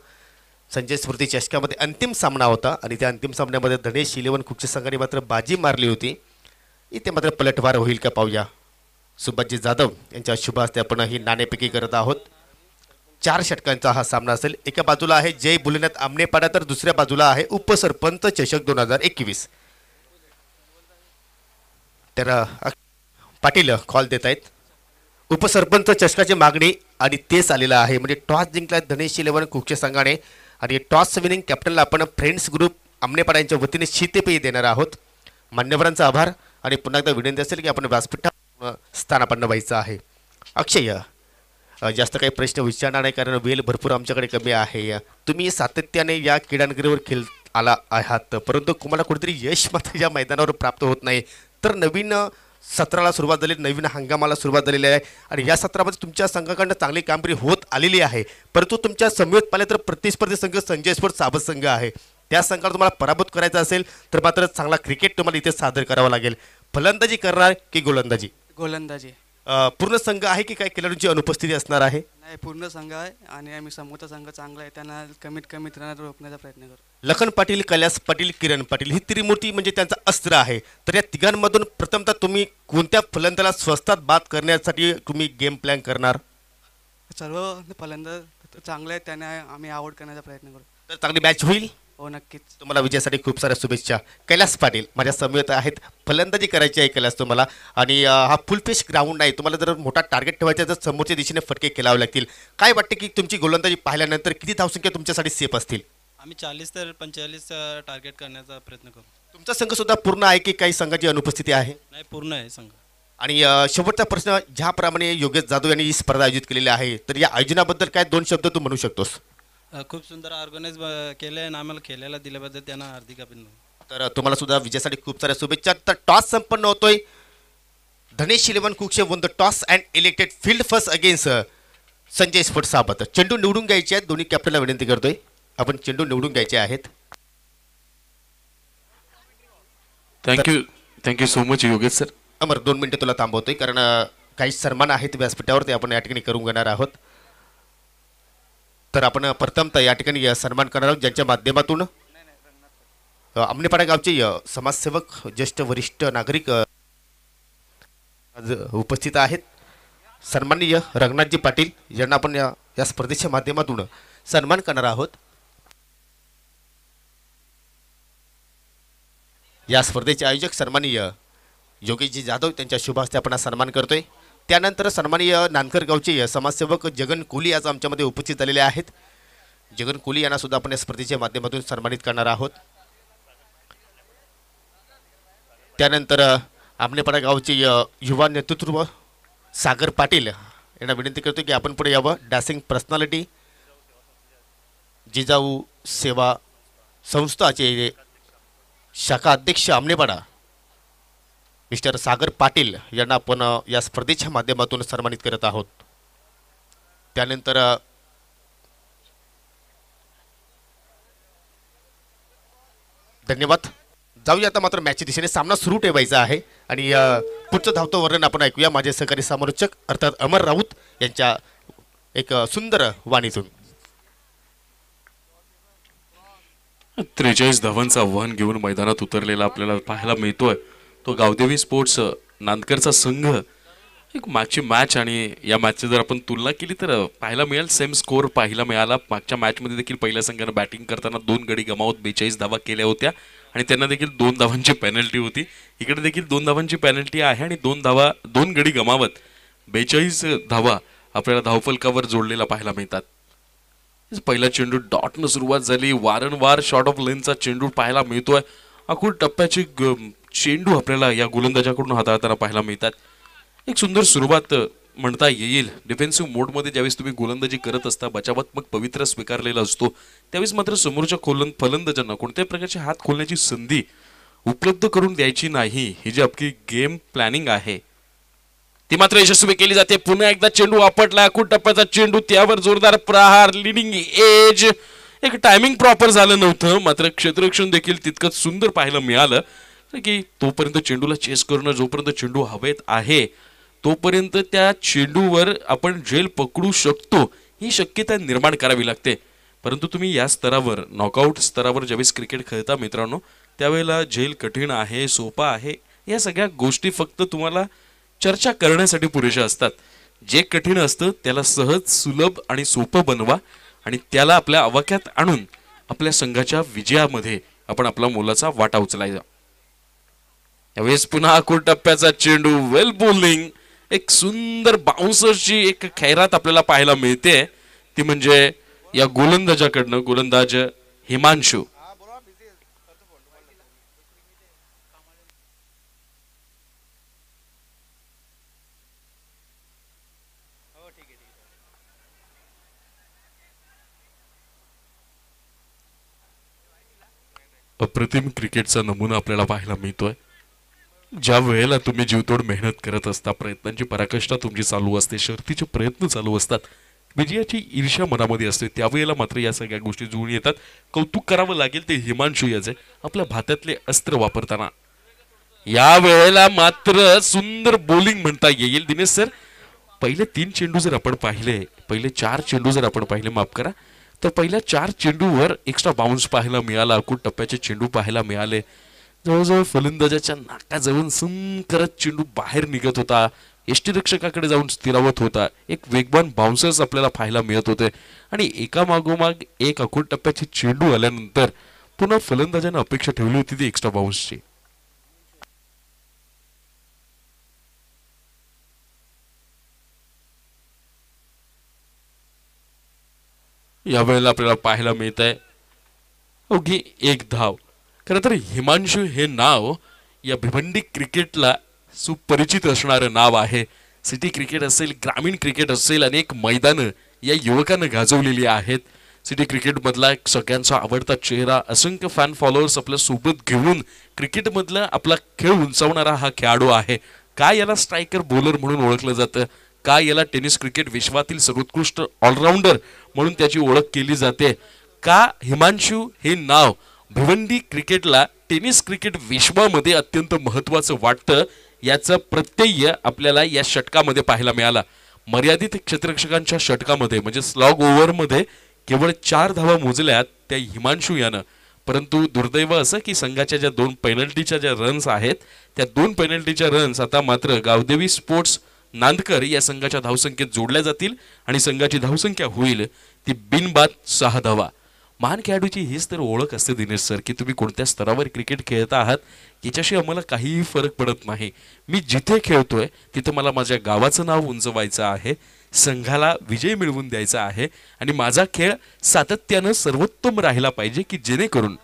संजय स्मृती चषकामध्ये अंतिम सामना होता आणि त्या अंतिम सामन्यामध्ये धनेश इलेवन कुकच्या संघाने मात्र बाजी मारली होती इथे मात्र पलटवार होईल का पाहूया सुभाषजी जाधव यांच्या शुभ हस्ते आपण ही नाणेपैकी करत आहोत चार षटकांचा हा सामना असेल एका बाजूला आहे जय बुलण्यात आमनेपाडा तर दुसऱ्या बाजूला आहे उपसरपंच चषक दोन हजार एकवीस तर पाटील कॉल देत आहेत उपसरपंच चषकाची मागणी आणि तेच आलेलं आहे म्हणजे टॉस जिंकला धनेश इलेव्हन कुकच्या संघाने आणि टॉस विनिंग कॅप्टनला आपण फ्रेंड्स ग्रुप आमनेपाडा यांच्या वतीने शीतेपेयी देणार आहोत मान्यवरांचा आभार आणि पुन्हा एकदा विनंती असेल की आपण व्यासपीठा स्थानापन्न व्हायचं आहे अक्षय जास्त काही प्रश्न विचारणार नाही कारण वेल भरपूर आमच्याकडे कमी आहे तुम्ही सातत्याने या क्रीडानगरीवर खेळ आला आहात परंतु तुम्हाला कुठेतरी यश मात्र या मैदानावर प्राप्त होत नाही तर नवीन सत्राला सुरुवात झाली नवीन हंगामाला सुरुवात झालेली आहे आणि या सत्रामध्ये तुमच्या संघाकडनं चांगली कामगिरी होत आलेली आहे परंतु तुमच्या समवेत पाहिले तर प्रतिस्पर्धी संघ संजय स्पोर्ट साबत संघ आहे त्या संघाला तुम्हाला पराभूत करायचा असेल तर मात्र चांगला क्रिकेट तुम्हाला इथे सादर करावा लागेल फलंदाजी करणार की गोलंदाजी गोलंदाजी पूर्ण संघ आहे की काय खेळाडूंची अनुपस्थिती असणार आहे नाही पूर्ण संघ आहे आणि आम्ही समोरचा संघ चांगला आहे त्यांना कमीत कमी रन रोखण्याचा प्रयत्न करतो लखन पाटील कैलास पाटील किरण पाटील ही त्रिमूर्ती म्हणजे त्यांचा अस्त्र आहे तर या तिघांमधून प्रथमतः तुम्ही कोणत्या फलंदाला स्वस्तात बाद करण्यासाठी तुम्ही गेम प्लॅन करणार सर्व फलंदाज चांगले आहेत त्यांना आम्ही आवड करण्याचा प्रयत्न करू तर चांगली मॅच होईल हो नक्कीच तुम्हाला विजयासाठी खूप साऱ्या शुभेच्छा कैलास पाटील माझ्या समेत आहेत फलंदाजी करायची आहे कैलास तुम्हाला आणि हा हा फुलपेश ग्राउंड आहे तुम्हाला जर मोठा टार्गेट ठेवायचा आहे, तर समोरच्या दिशेने फटके खेळावे लागतील काय वाटते की तुमची गोलंदाजी पाहिल्यानंतर किती धावसंख्या तुमच्यासाठी सेफ असतील आम्ही चाळीस तर पंचेचाळीस टार्गेट करण्याचा प्रयत्न करू तुमचा संघ सुद्धा पूर्ण आहे की काही संघाची अनुपस्थिती आहे नाही पूर्ण आहे संघ आणि शेवटचा प्रश्न ज्याप्रमाणे योगेश जाधव यांनी ही स्पर्धा आयोजित केलेली आहे तर या आयोजनाबद्दल काय दोन शब्द तू म्हणू शकतोस खूप सुंदर ऑर्गनाईज केलं आणि आम्हाला खेळायला दिल्याबद्दल त्यांना हार्दिक अभिनंदन तर तुम्हाला सुद्धा विजयासाठी खूप साऱ्या शुभेच्छा तर टॉस संपन्न होतोय Dhanesh eleven Kukshe won the toss and elected field first against Sanjay स्फोट साबत चेंडू निवडून घ्यायचे आहेत दोन्ही कॅप्टनला विनंती करतोय आपण चेंडू निवडून द्यायचे आहेत thank you thank you so much Yogesh sir Amar दोन मिनटं तुला थांबवतोय कारण काही सन्मान आहेत व्यासपीठावर ते आपण या ठिकाणी करून घेणार आहोत तर आपण प्रथमत या ठिकाणी सन्मान करणार आहोत ज्यांच्या माध्यमातून आमनेपाडा गावचे समाजसेवक ज्येष्ठ वरिष्ठ नागरिक आज उपस्थित आहेत सन्माननीय रंगनाथजी पाटील यांना आपण या स्पर्धेच्या माध्यमातून सन्मान करणार आहोत या स्पर्धेचे आयोजक सन्माननीय योगेशजी जाधव त्यांच्या शुभास आपण सन्मान करतोय त्यानंतर सन्माननीय नानकर गावचे समाजसेवक जगन कोली आज आमच्यामध्ये उपस्थित झालेले आहेत जगन कोली यांना सुद्धा आपण या स्पर्धेच्या माध्यमातून सन्मानित करणार आहोत त्यानंतर आमनेपाडा गावचे युवा नेतृत्व सागर पाटील यांना विनंती करतो की आपण पुढे यावं डॅसिंग पर्सनॅलिटी जिजाऊ सेवा संस्थाचे शाखा अध्यक्ष आमनेपाडा मिस्टर सागर पाटील यांना आपण या स्पर्धेच्या माध्यमातून सन्मानित करत आहोत त्यानंतर धन्यवाद जाऊया आता मात्र मॅचच्या दिशेने सामना सुरू ठेवायचा आहे आणि पुढचं धावतं वर्णन आपण ऐकूया माझे सहकारी समालोचक अर्थात अमर राऊत यांच्या एक सुंदर वाणीतून त्रेचाळीस धावांचा आव्हान घेऊन मैदानात उतरलेला आपल्याला पाहायला मिळतोय तो गावदेवी स्पोर्ट्स नांदकरचा संघ एक मागची मॅच आणि या मॅचची जर आपण तुलना केली तर पाहायला मिळेल सेम स्कोअर पाहायला मिळाला मागच्या मॅचमध्ये देखील पहिल्या संघानं बॅटिंग करताना दोन गडी गमावत बेचाळीस धावा केल्या होत्या आणि त्यांना देखील दोन धावांची पेनल्टी होती इकडे देखील दोन धावांची पेनल्टी आहे आणि दोन धावा दोन गडी गमावत बेचाळीस धावा आपल्याला धावफलकावर जोडलेला पाहायला मिळतात पहिला चेंडू डॉटनं सुरुवात झाली वारंवार शॉर्ट ऑफ लेनचा चेंडू पाहायला मिळतोय अकूल टप्प्याचे चेंडू आपल्याला या गोलंदाजाकडून हाताळताना पाहायला मिळतात एक सुंदर सुरुवात म्हणता येईल डिफेन्सिव्ह मोडमध्ये ज्यावेळेस तुम्ही गोलंदाजी करत असता बचावात्मक पवित्र स्वीकारलेला असतो त्यावेळेस मात्र समोरच्या खोलंद फलंदाजांना कोणत्याही प्रकारचे हात खोलण्याची संधी उपलब्ध करून द्यायची नाही ही जी आपली गेम प्लॅनिंग आहे ती मात्र यशस्वी केली जाते पुन्हा एकदा चेंडू आपटला कुठ टप्प्याचा चेंडू त्यावर जोरदार प्रहार लिडिंग एज एक टायमिंग प्रॉपर झालं नव्हतं मात्र क्षेत्ररक्षण देखील तितकंच सुंदर पाहायला मिळालं की तोपर्यंत चेंडूला चेस करून जोपर्यंत चेंडू हवेत आहे तोपर्यंत त्या चेंडूवर आपण जेल पकडू शकतो ही शक्यता निर्माण करावी लागते परंतु तुम्ही या स्तरावर नॉकआउट स्तरावर ज्यावेळेस क्रिकेट खेळता मित्रांनो त्यावेळेला झेल कठीण आहे सोपा आहे या सगळ्या गोष्टी फक्त तुम्हाला चर्चा करण्यासाठी पुरेशा असतात जे कठीण असतं त्याला सहज सुलभ आणि सोपं बनवा आणि त्याला आपल्या आवाक्यात आणून आपल्या संघाच्या विजयामध्ये आपण आपला मोलाचा वाटा उचलायचा यावेळेस पुन्हा अखोट टप्प्याचा चेंडू वेल बोलिंग एक सुंदर बाउन्सरची एक खैरात आपल्याला पाहायला मिळते ती म्हणजे या गोलंदाजाकडनं गोलंदाज हिमांशू अप्रतिम क्रिकेटचा नमुना आपल्याला पाहायला मिळतोय ज्या वेळेला तुम्ही जीवतोड मेहनत करत असता प्रयत्नांची पराकष्ठा तुमची चालू असते शर्तीचे प्रयत्न चालू असतात विजयाची ईर्ष्या मनामध्ये असते त्यावेळेला मात्र या सगळ्या गोष्टी जुळून येतात कौतुक करावं लागेल ते हिमांशू याचे आपल्या भातातले अस्त्र वापरताना या वेळेला मात्र सुंदर बोलिंग म्हणता येईल दिनेश सर पहिले तीन चेंडू जर आपण पाहिले पहिले चार चेंडू जर आपण पाहिले माफ करा तर पहिल्या चार चेंडूवर एक्स्ट्रा बाउन्स पाहायला मिळाला अकूट टप्प्याचे चेंडू पाहायला मिळाले जवळजवळ फलंदाजाच्या नाकाजवळ सुन करत चेंडू बाहेर निघत होता रक्षकाकडे जाऊन स्थिरावत होता एक वेगवान बाउन्सर्स आपल्याला पाहायला मिळत होते आणि एका मागोमाग एक अकूट टप्प्याचे चेंडू आल्यानंतर पुन्हा फलंदाजाने अपेक्षा ठेवली होती ती एक्स्ट्रा बाउन्सची यावेळेला आपल्याला पाहायला मिळत आहे अवघी एक धाव खरं तर हिमांशू हे नाव या भिवंडी क्रिकेटला सुपरिचित असणारं नाव आहे सिटी क्रिकेट असेल ग्रामीण क्रिकेट असेल अनेक मैदानं या युवकानं गाजवलेली आहेत सिटी क्रिकेटमधला एक सगळ्यांचा आवडता चेहरा असंख्य फॅन फॉलोअर्स आपल्या सोबत घेऊन क्रिकेटमधला आपला खेळ उंचावणारा हा खेळाडू आहे काय याला स्ट्रायकर बॉलर म्हणून ओळखलं जातं का याला टेनिस क्रिकेट विश्वातील सर्वोत्कृष्ट ऑलराउंडर म्हणून त्याची ओळख केली जाते का हिमांशू हे नाव भिवंडी क्रिकेटला टेनिस क्रिकेट विश्वामध्ये अत्यंत महत्त्वाचं वाटतं याचं प्रत्यय आपल्याला या षटकामध्ये पाहायला मिळाला मर्यादित क्षेत्ररक्षकांच्या षटकामध्ये म्हणजे स्लॉग ओव्हरमध्ये केवळ चार धावा मोजल्यात त्या हिमांशू यानं परंतु दुर्दैव असं की संघाच्या ज्या दोन पेनल्टीच्या ज्या रन्स आहेत त्या दोन पेनल्टीच्या रन्स आता मात्र गावदेवी स्पोर्ट्स नांदकर या संघाच्या धावसंख्येत जोडल्या जातील आणि संघाची धावसंख्या होईल ती बिनबाद सहा धावा महान खेळाडूची हीच तर ओळख असते दिनेश सर की तुम्ही कोणत्या स्तरावर क्रिकेट खेळता आहात याच्याशी आम्हाला काहीही फरक पडत नाही मी जिथे खेळतोय तिथं मला माझ्या गावाचं नाव उंचवायचं आहे संघाला विजय मिळवून द्यायचा आहे आणि माझा खेळ सातत्यानं सर्वोत्तम राहिला पाहिजे की जेणेकरून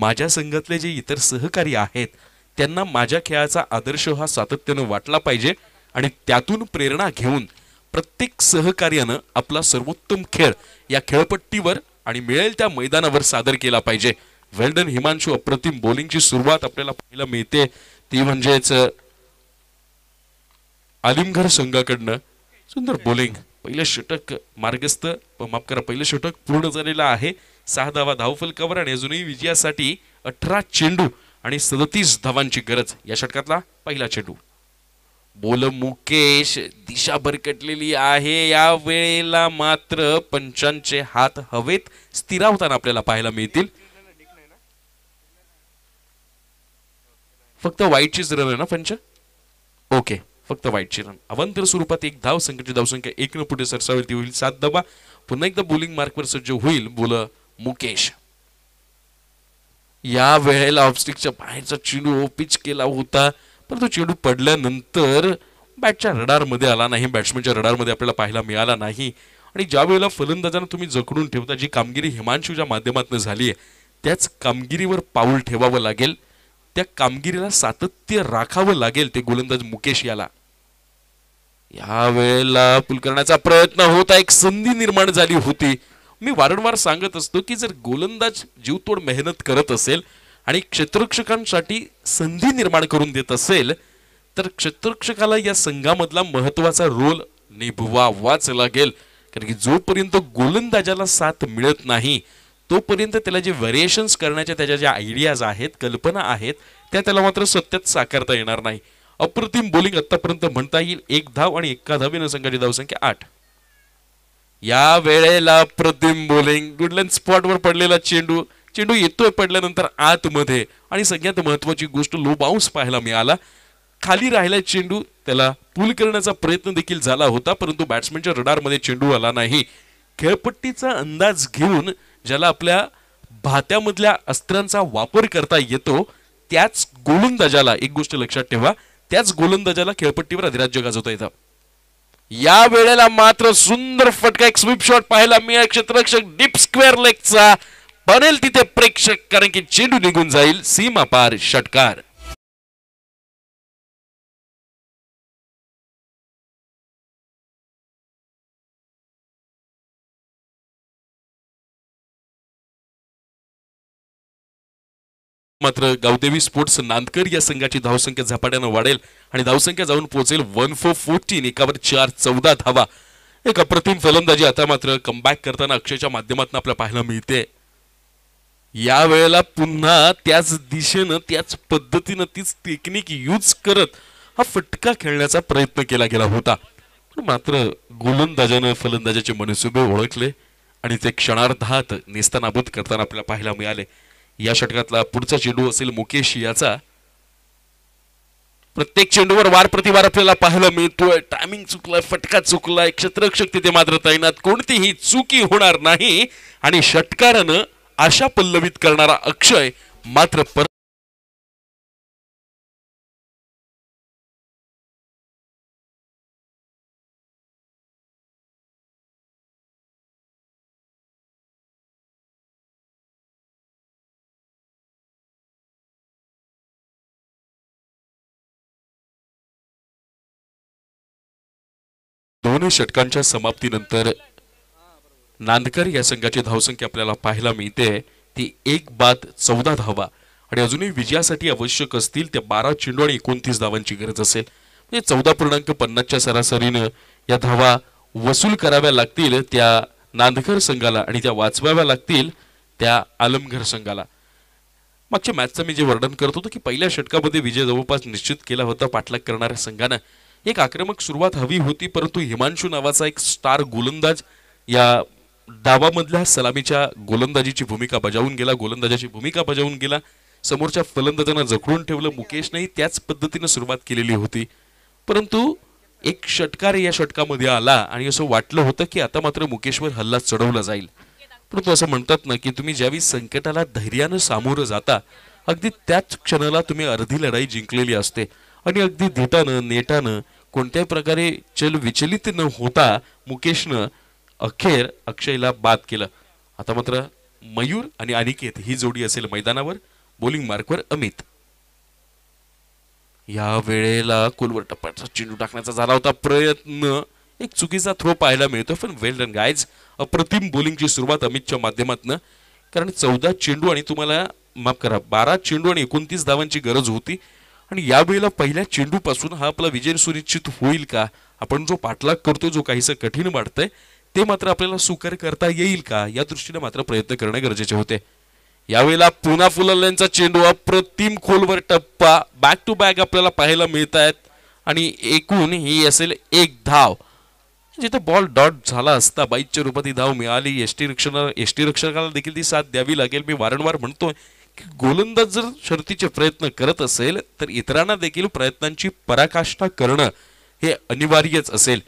माझ्या संघातले जे इतर सहकारी आहेत त्यांना माझ्या खेळाचा आदर्श हा सातत्यानं वाटला पाहिजे आणि त्यातून प्रेरणा घेऊन प्रत्येक सहकार्यानं आपला सर्वोत्तम खेळ या खेळपट्टीवर आणि मिळेल त्या मैदानावर सादर केला पाहिजे वेल्डन हिमांशू अप्रतिम बॉलिंगची सुरुवात आपल्याला पाहायला मिळते ती म्हणजेच आलिमघर संघाकडनं सुंदर बॉलिंग पहिलं षटक मार्गस्थ माफ करा पहिलं षटक पूर्ण झालेलं आहे सहा धावा धावफलकावर आणि अजूनही विजयासाठी अठरा चेंडू आणि सदतीस धावांची गरज या षटकातला पहिला चेंडू बोल मुकेश दिशा भरकटलेली आहे या वेळेला मात्र पंचांचे हात हवेत स्थिरावताना आपल्याला पाहायला मिळतील फक्त वाईटचीच रन आहे ना पंच ओके फक्त वाईटची रन अवंतर स्वरूपात एक धाव धाव धावसंख्या एक न पुढे सरसावरती होईल सात दबा पुन्हा एकदा बोलिंग मार्कवर सज्ज होईल बोल मुकेश या वेळेला ऑबस्टिकच्या बाहेरचा चिनू पिच केला होता परंतु चेंडू पडल्यानंतर बॅटच्या रडारमध्ये आला नाही बॅट्समनच्या रडारमध्ये आपल्याला पाहायला मिळाला नाही आणि ज्या वेळेला फलंदाजांना तुम्ही जखडून ठेवता जी कामगिरी हिमांशूच्या माध्यमातून झाली आहे त्याच कामगिरीवर पाऊल ठेवावं लागेल त्या कामगिरीला सातत्य राखावं लागेल ते गोलंदाज मुकेश याला या वेळेला पुलकर्णाचा प्रयत्न होता एक संधी निर्माण झाली होती मी वारंवार सांगत असतो की जर गोलंदाज जीवतोड मेहनत करत असेल आणि क्षेत्ररक्षकांसाठी संधी निर्माण करून देत असेल तर क्षेत्ररक्षकाला या संघामधला महत्वाचा रोल निभवावाच लागेल कारण की जोपर्यंत गोलंदाजाला साथ मिळत नाही तोपर्यंत त्याला जे व्हेरिएशन्स करण्याच्या त्याच्या ज्या आयडियाज आहेत कल्पना आहेत त्या त्याला मात्र सत्यात साकारता येणार नाही अप्रतिम बोलिंग आतापर्यंत म्हणता येईल एक धाव आणि एका धावीनं संघाची धावसंख्या आठ या वेळेला प्रतिम बोलिंग गुडलँड स्पॉटवर पडलेला चेंडू चेंडू येतोय पडल्यानंतर आतमध्ये आणि सगळ्यात महत्वाची गोष्ट लो बाउन्स पाहायला मिळाला खाली राहिला चेंडू त्याला पूल करण्याचा प्रयत्न देखील झाला होता परंतु बॅट्समॅनच्या रडारमध्ये चेंडू आला नाही खेळपट्टीचा अंदाज घेऊन ज्याला आपल्या भात्यामधल्या अस्त्रांचा वापर करता येतो त्याच गोलंदाजाला एक गोष्ट लक्षात ठेवा त्याच गोलंदाजाला खेळपट्टीवर अधिराज्य गाजवता येतं या वेळेला मात्र सुंदर फटका एक स्वीप शॉट पाहायला मिळाला क्षेत्ररक्षक डीप स्क्वेअर लेगचा बनेल तिथे प्रेक्षक कारण की चेंडू निघून जाईल सीमा पार षटकार मात्र गावदेवी स्पोर्ट्स नांदकर या संघाची धावसंख्या झपाट्यानं वाढेल आणि धावसंख्या जाऊन पोहोचेल वन फोर फोर्टीन एकावर चार चौदा धावा एक अप्रतिम फलंदाजी आता मात्र कमबॅक करताना अक्षयच्या माध्यमातून आपल्याला पाहायला मिळते या वेळेला पुन्हा त्याच दिशेनं त्याच पद्धतीनं तीच टेक्निक यूज करत हा फटका खेळण्याचा प्रयत्न केला गेला होता पण मात्र गोलंदाजानं फलंदाजाचे मनसुबे ओळखले आणि ते क्षणार्धात नेस्तानाबूत करताना आपल्याला पाहायला मिळाले या षटकातला पुढचा चेंडू असेल मुकेश याचा प्रत्येक चेंडूवर वार प्रतिवार आपल्याला पाहायला मिळतोय टायमिंग चुकलाय फटका चुकलाय क्षेत्रक्षक तिथे मात्र तैनात कोणतीही चुकी होणार नाही आणि षटकारानं आशा पल्लवित करणारा अक्षय मात्र परत दोन्ही षटकांच्या समाप्तीनंतर नांदकर या संघाची धावसंख्या आपल्याला पाहायला मिळते ती एक बाद चौदा धावा आणि अजूनही विजयासाठी आवश्यक असतील त्या बारा चेंडू आणि एकोणतीस धावांची गरज असेल म्हणजे चौदा पूर्णांक पन्नासच्या सरासरीनं या धावा वसूल कराव्या लागतील त्या नांदकर संघाला आणि त्या वाचवाव्या लागतील त्या आलमघर संघाला मागच्या मॅचचं मी जे वर्णन करत होतो की पहिल्या षटकामध्ये विजय जवळपास निश्चित केला होता पाठलाग करणाऱ्या संघानं एक आक्रमक सुरुवात हवी होती परंतु हिमांशू नावाचा एक स्टार गोलंदाज या डावामधल्या सलामीच्या गोलंदाजीची भूमिका बजावून गेला गोलंदाजाची भूमिका बजावून गेला समोरच्या फलंदाजांना जखडून ठेवलं मुकेशनंही त्याच पद्धतीनं सुरुवात केलेली होती परंतु एक षटकार या षटकामध्ये आला आणि असं वाटलं होतं की आता मात्र मुकेशवर हल्ला चढवला जाईल परंतु असं म्हणतात ना की तुम्ही ज्यावेळी संकटाला धैर्यानं सामोरं जाता अगदी त्याच क्षणाला तुम्ही अर्धी लढाई जिंकलेली असते आणि अगदी धीटानं नेटानं कोणत्याही प्रकारे चल विचलित न होता मुकेशनं अखेर अक्षयला बाद केलं आता मात्र मयूर आणि अनिकेत ही जोडी असेल मैदानावर बोलिंग मार्कवर अमित या वेळेला कोलवर टप्प्याचा चेंडू टाकण्याचा झाला होता प्रयत्न एक चुकीचा थ्रो पाहायला मिळतो पण वेल रन गायज अप्रतिम बोलिंगची सुरुवात अमितच्या माध्यमातून कारण चौदा चेंडू आणि तुम्हाला माफ करा बारा चेंडू आणि एकोणतीस धावांची गरज होती आणि यावेळेला पहिल्या चेंडूपासून हा आपला विजय सुनिश्चित होईल का आपण जो पाठलाग करतोय जो काहीसा कठीण वाटतंय ते मात्र आपल्याला सुकर करता येईल का या दृष्टीने मात्र प्रयत्न करणे गरजेचे होते यावेळेला पुन्हा फुलांचा चेंडू अप्रतिम खोलवर टप्पा बॅक टू बॅक आपल्याला पाहायला मिळत आहेत आणि एकूण ही असेल एक धाव जिथे बॉल डॉट झाला असता बाईकच्या रूपात ही धाव मिळाली एसटी टी रक्षणा एस टी रक्षकाला देखील ती साथ द्यावी लागेल मी वारंवार म्हणतोय की गोलंदाज जर शर्तीचे प्रयत्न करत असेल तर इतरांना देखील प्रयत्नांची पराकाष्ठा करणं हे अनिवार्यच असेल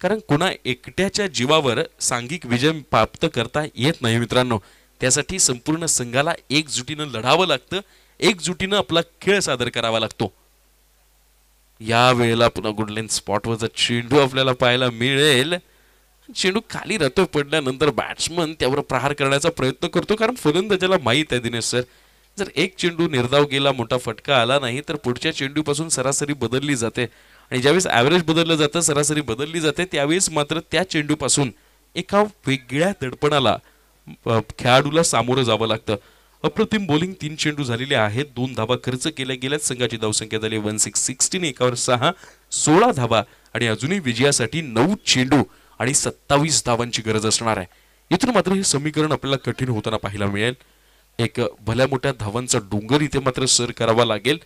कारण कुणा एकट्याच्या जीवावर सांघिक विजय प्राप्त करता येत नाही मित्रांनो त्यासाठी संपूर्ण संघाला एकजुटीनं लढावं लागतं एकजुटीनं आपला खेळ सादर करावा लागतो या वेळेला पुन्हा गुडलेन स्पॉटवरचा चेंडू आपल्याला पाहायला मिळेल चेंडू खाली रथ पडल्यानंतर बॅट्समन त्यावर प्रहार करण्याचा प्रयत्न करतो कारण फलंदाजाला माहीत आहे दिनेश सर जर एक चेंडू निर्धाव गेला मोठा फटका आला नाही तर पुढच्या चेंडूपासून सरासरी बदलली जाते आणि ज्यावेळेस ॲव्हरेज बदललं जातं सरासरी बदलली जाते त्यावेळेस मात्र त्या चेंडूपासून एका वेगळ्या दडपणाला खेळाडूला सामोरं जावं लागतं अप्रतिम बॉलिंग तीन चेंडू झालेले आहेत दोन धावा खर्च केल्या गेल्यात संघाची धावसंख्या झाली वन सिक्स सिक्स्टीन एकावर सहा सोळा धावा आणि अजूनही विजयासाठी नऊ चेंडू आणि सत्तावीस धावांची गरज असणार आहे इथून मात्र हे समीकरण आपल्याला कठीण होताना पाहायला मिळेल एक भल्या मोठ्या धावांचा डोंगर इथे मात्र सर करावा लागेल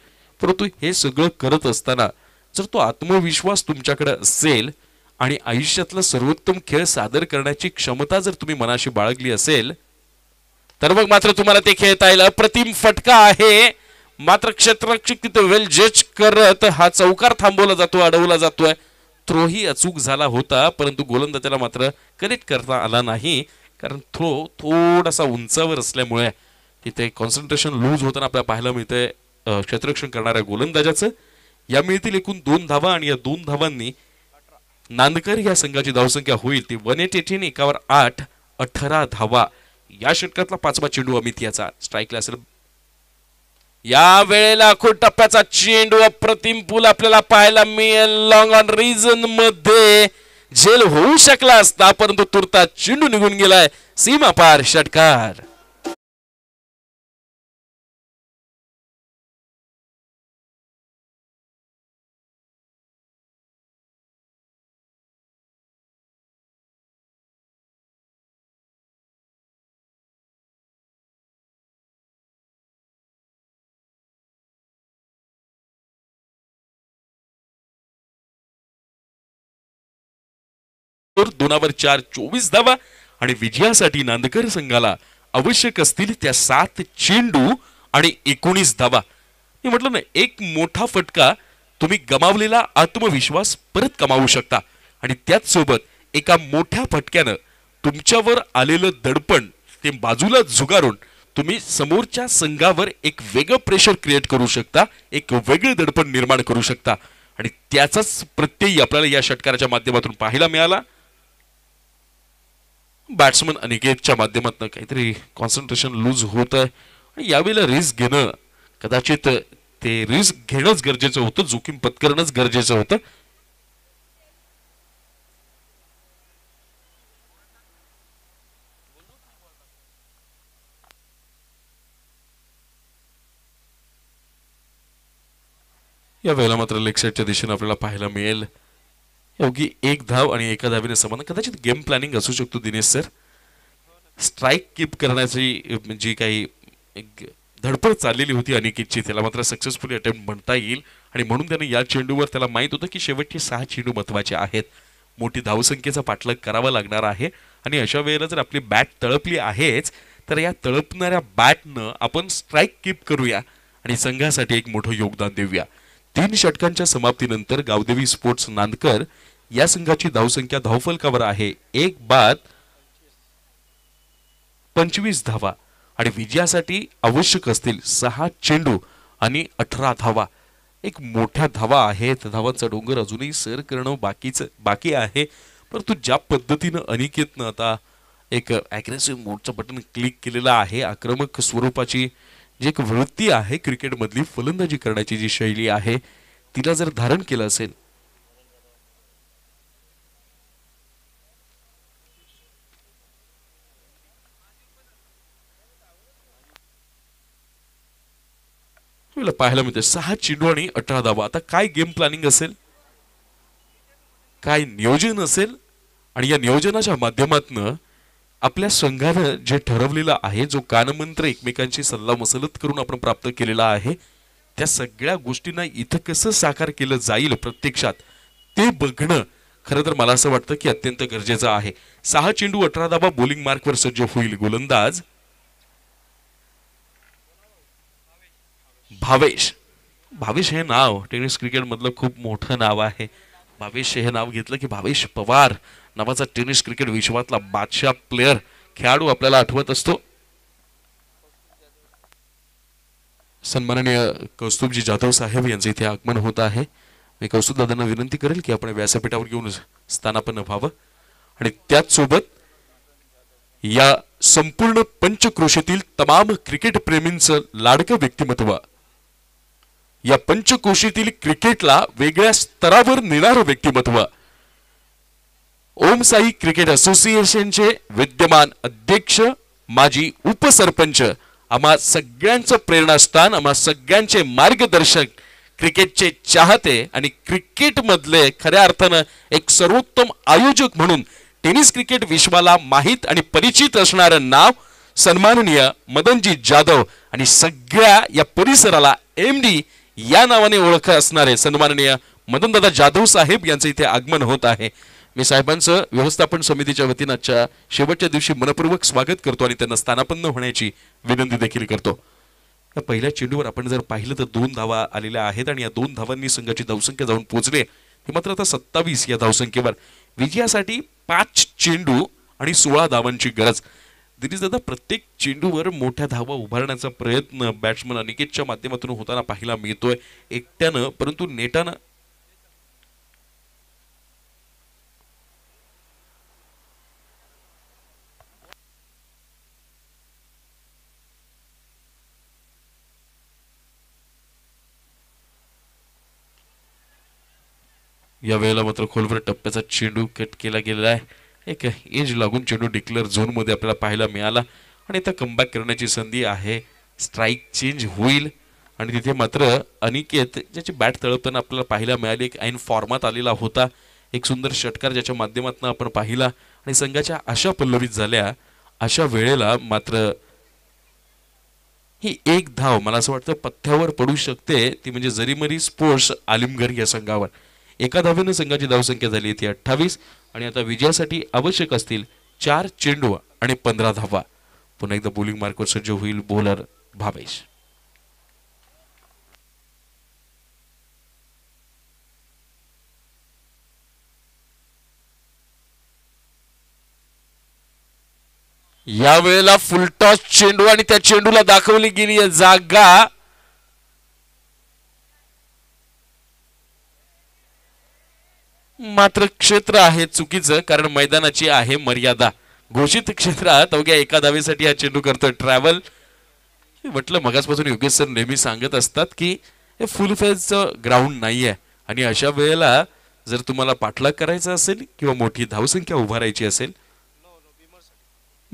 परंतु हे सगळं करत असताना जर तो आत्मविश्वास तुमच्याकडे असेल आणि आयुष्यातला सर्वोत्तम खेळ सादर करण्याची क्षमता जर तुम्ही मनाशी बाळगली असेल तर मग मात्र तुम्हाला ते खेळता येईल अप्रतिम फटका आहे मात्र तिथे वेल जज करत हा चौकार थांबवला जातो अडवला जातोय थ्रोही अचूक झाला होता परंतु गोलंदाजाला मात्र कनेक्ट करता आला नाही कारण थ्रो थोडासा उंचावर असल्यामुळे तिथे कॉन्सन्ट्रेशन लूज होताना आपल्याला पाहायला मिळतंय क्षेत्ररक्षण करणाऱ्या गोलंदाजाचं या मिळतील एकूण दोन धावा आणि या दोन धावांनी नांदकर या संघाची धावसंख्या होईल ती वन एट एटीन एकावर आठ अठरा धावा या षटकातला पाचवा चेंडू अमित याचा स्ट्राईकला असेल या वेळेला खोट टप्प्याचा चेंडू अप्रतिम पूल आपल्याला पाहायला मिळेल लॉंग ऑन रिजन मध्ये झेल होऊ शकला असता परंतु तुरता चेंडू निघून गेलाय सीमा पार षटकार दोनावर चार चोवीस धावा आणि विजयासाठी नांदकर संघाला आवश्यक असतील त्या सात चेंडू आणि एकोणीस धावा मी म्हटलं ना एक मोठा फटका तुम्ही गमावलेला आत्मविश्वास परत कमावू शकता आणि त्याचसोबत एका मोठ्या फटक्यानं तुमच्यावर आलेलं दडपण ते बाजूला झुगारून तुम्ही समोरच्या संघावर एक वेगळं प्रेशर क्रिएट करू शकता एक वेगळं दडपण निर्माण करू शकता आणि त्याचाच प्रत्यय आपल्याला या षटकाराच्या माध्यमातून पाहायला मिळाला बॅट्समन अनिकेतच्या माध्यमातून काहीतरी कॉन्सन्ट्रेशन लूज होत आहे आणि यावेळेला रिस्क घेणं कदाचित ते रिस्क घेणंच गरजेचं होतं जोखीम पत्करणंच गरजेचं होतं या वेळेला मात्र लेग साईडच्या दिशेने आपल्याला पाहायला मिळेल अवघी एक धाव आणि एका धावीने समान कदाचित गेम प्लॅनिंग असू शकतो दिनेश सर स्ट्राईक किप करण्याची जी काही धडपड चाललेली होती अनिकेतची त्याला मात्र सक्सेसफुली अटेम्प्ट म्हणता येईल आणि म्हणून त्याने या चेंडूवर त्याला माहीत होतं की शेवटचे सहा चेंडू महत्वाचे आहेत मोठी धावसंख्येचा पाठलाग करावा लागणार आहे आणि अशा वेळेला जर आपली बॅट तळपली आहेच तर या तळपणाऱ्या बॅटनं आपण स्ट्राईक किप करूया आणि संघासाठी एक मोठं योगदान देऊया तीन षटकांच्या समाप्तीनंतर गावदेवी स्पोर्ट्स नांदकर या संघाची धावसंख्या धावफलकावर आहे एक बाद पंचवीस धावा आणि विजयासाठी आवश्यक असतील सहा चेंडू आणि अठरा धावा एक मोठ्या धावा आहेत धावांचा डोंगर अजूनही सर करणं बाकीच बाकी आहे परंतु ज्या पद्धतीनं अनिकेतनं आता एक ॲग्रेसिव्ह मोडचं बटन क्लिक केलेलं आहे आक्रमक स्वरूपाची जी एक वृत्ती आहे क्रिकेटमधली फलंदाजी करण्याची जी शैली आहे तिला जर धारण केलं असेल पाहायला मिळते सहा चेंडू आणि अठरा धावा आता काय गेम प्लॅनिंग असेल काय नियोजन असेल आणि या नियोजनाच्या माध्यमातून आपल्या संघानं जे ठरवलेलं आहे जो कानमंत्र एकमेकांशी सल्ला मसलत करून आपण प्राप्त केलेला आहे त्या सगळ्या गोष्टींना इथं कसं साकार केलं जाईल प्रत्यक्षात ते बघणं खरं तर मला असं वाटतं की अत्यंत गरजेचं आहे सहा चेंडू अठरा दाबा बोलिंग मार्कवर सज्ज होईल गोलंदाज भावेश भावेश हे नाव टेनिस क्रिकेटमधलं खूप मोठं नाव आहे भावेश हे नाव घेतलं की भावेश पवार नावाचा टेनिस क्रिकेट विश्वातला बादशाह प्लेअर खेळाडू आपल्याला आठवत असतो सन्माननीय कौस्तुभजी जाधव साहेब यांचं इथे आगमन होत आहे मी कौस्तुभ दादांना विनंती करेल की आपण व्यासपीठावर घेऊन स्थानापन व्हावं आणि त्याचसोबत या संपूर्ण पंचक्रोशीतील तमाम क्रिकेट प्रेमींचं लाडकं व्यक्तिमत्व या पंचकोशीतील क्रिकेटला वेगळ्या स्तरावर नेणारं व्यक्तिमत्व ओम साई क्रिकेट असोसिएशनचे विद्यमान अध्यक्ष माजी उपसरपंच आम्हा सगळ्यांचं प्रेरणास्थान आम्हा सगळ्यांचे मार्गदर्शक क्रिकेटचे चाहते आणि क्रिकेटमधले खऱ्या अर्थानं एक सर्वोत्तम आयोजक म्हणून टेनिस क्रिकेट विश्वाला माहीत आणि परिचित असणारं नाव सन्माननीय मदनजी जाधव आणि सगळ्या या परिसराला एम डी या नावाने ओळख असणारे सन्माननीय मदनदादा जाधव साहेब यांचं इथे आगमन होत आहे मी साहेबांचं व्यवस्थापन समितीच्या वतीनं आजच्या शेवटच्या दिवशी मनपूर्वक स्वागत करतो आणि त्यांना स्थानापन्न होण्याची विनंती देखील करतो पहिल्या चेंडूवर आपण जर पाहिलं तर दोन धावा आलेल्या आहेत आणि या दोन धावांनी संघाची धावसंख्या जाऊन पोहोचली हे मात्र आता सत्तावीस या धावसंख्येवर विजयासाठी पाच चेंडू आणि सोळा धावांची गरज दादा प्रत्येक चेंडूवर मोठ्या धावा उभारण्याचा प्रयत्न बॅट्समन अनिकेतच्या माध्यमातून होताना पाहायला मिळतोय एकट्यानं परंतु नेटानं वेळेला मात्र खोलवर टप्प्याचा चेंडू कट केला गेलेला आहे एक एज लागून चेंडू डिक्लेअर मध्ये आपल्याला पाहायला मिळाला आणि आता कमबॅक करण्याची संधी आहे स्ट्राईक चेंज होईल आणि तिथे मात्र अनिकेत ज्याची बॅट तळपताना आपल्याला पाहायला मिळाली एक ऐन फॉर्मात आलेला होता एक सुंदर षटकार ज्याच्या माध्यमातून आपण पाहिला आणि संघाच्या अशा पल्लवीत झाल्या अशा वेळेला मात्र ही एक धाव मला असं वाटतं पथ्यावर पडू शकते ती म्हणजे जरीमरी स्पोर्ट्स आलिमगर या संघावर एका धावेनं संघाची धावसंख्या झाली ती अठ्ठावीस आणि आता विजयासाठी आवश्यक असतील चार चेंडू आणि पंधरा धावा पुन्हा एकदा बोलिंग मार्कवर सज्ज होईल बॉलर भावेश या वेळेला फुलटॉस चेंडू आणि त्या चेंडूला दाखवली गेली जागा मात्र क्षेत्र आहे चुकीचं कारण मैदानाची आहे मर्यादा घोषित क्षेत्रात अवघ्या एका धावेसाठी हा चेंडू करतो ट्रॅव्हल म्हटलं मगासपासून योगेश सर नेहमी सांगत असतात की हे फुल फेजच ग्राउंड नाही आहे आणि अशा वेळेला जर तुम्हाला पाठलाग करायचा असेल किंवा मोठी धावसंख्या उभारायची असेल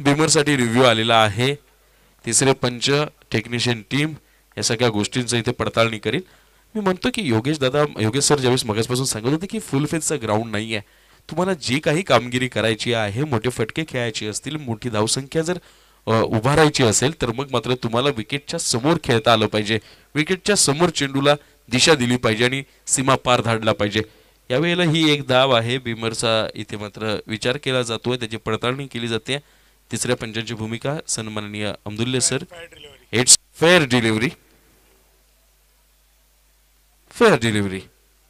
बीमरसाठी रिव्ह्यू आलेला आहे तिसरे पंच टेक्निशियन टीम या सगळ्या गोष्टींचं इथे पडताळणी करील मी म्हणतो की योगेश दादा योगेश सर ज्यावेळेस मगासपासून सांगत होते की फुल फेजचा ग्राउंड नाही आहे तुम्हाला जी काही कामगिरी करायची आहे मोठे फटके खेळायचे असतील मोठी धावसंख्या जर उभारायची असेल तर मग मात्र तुम्हाला विकेटच्या समोर खेळता आलं पाहिजे विकेटच्या समोर चेंडूला दिशा दिली पाहिजे आणि सीमा पार धाडला पाहिजे यावेळेला ही एक दाव आहे बिमरचा इथे मात्र विचार केला जातोय त्याची पडताळणी केली जाते तिसऱ्या पंचांची भूमिका सन्माननीय Amdulle sir it's fair delivery fair delivery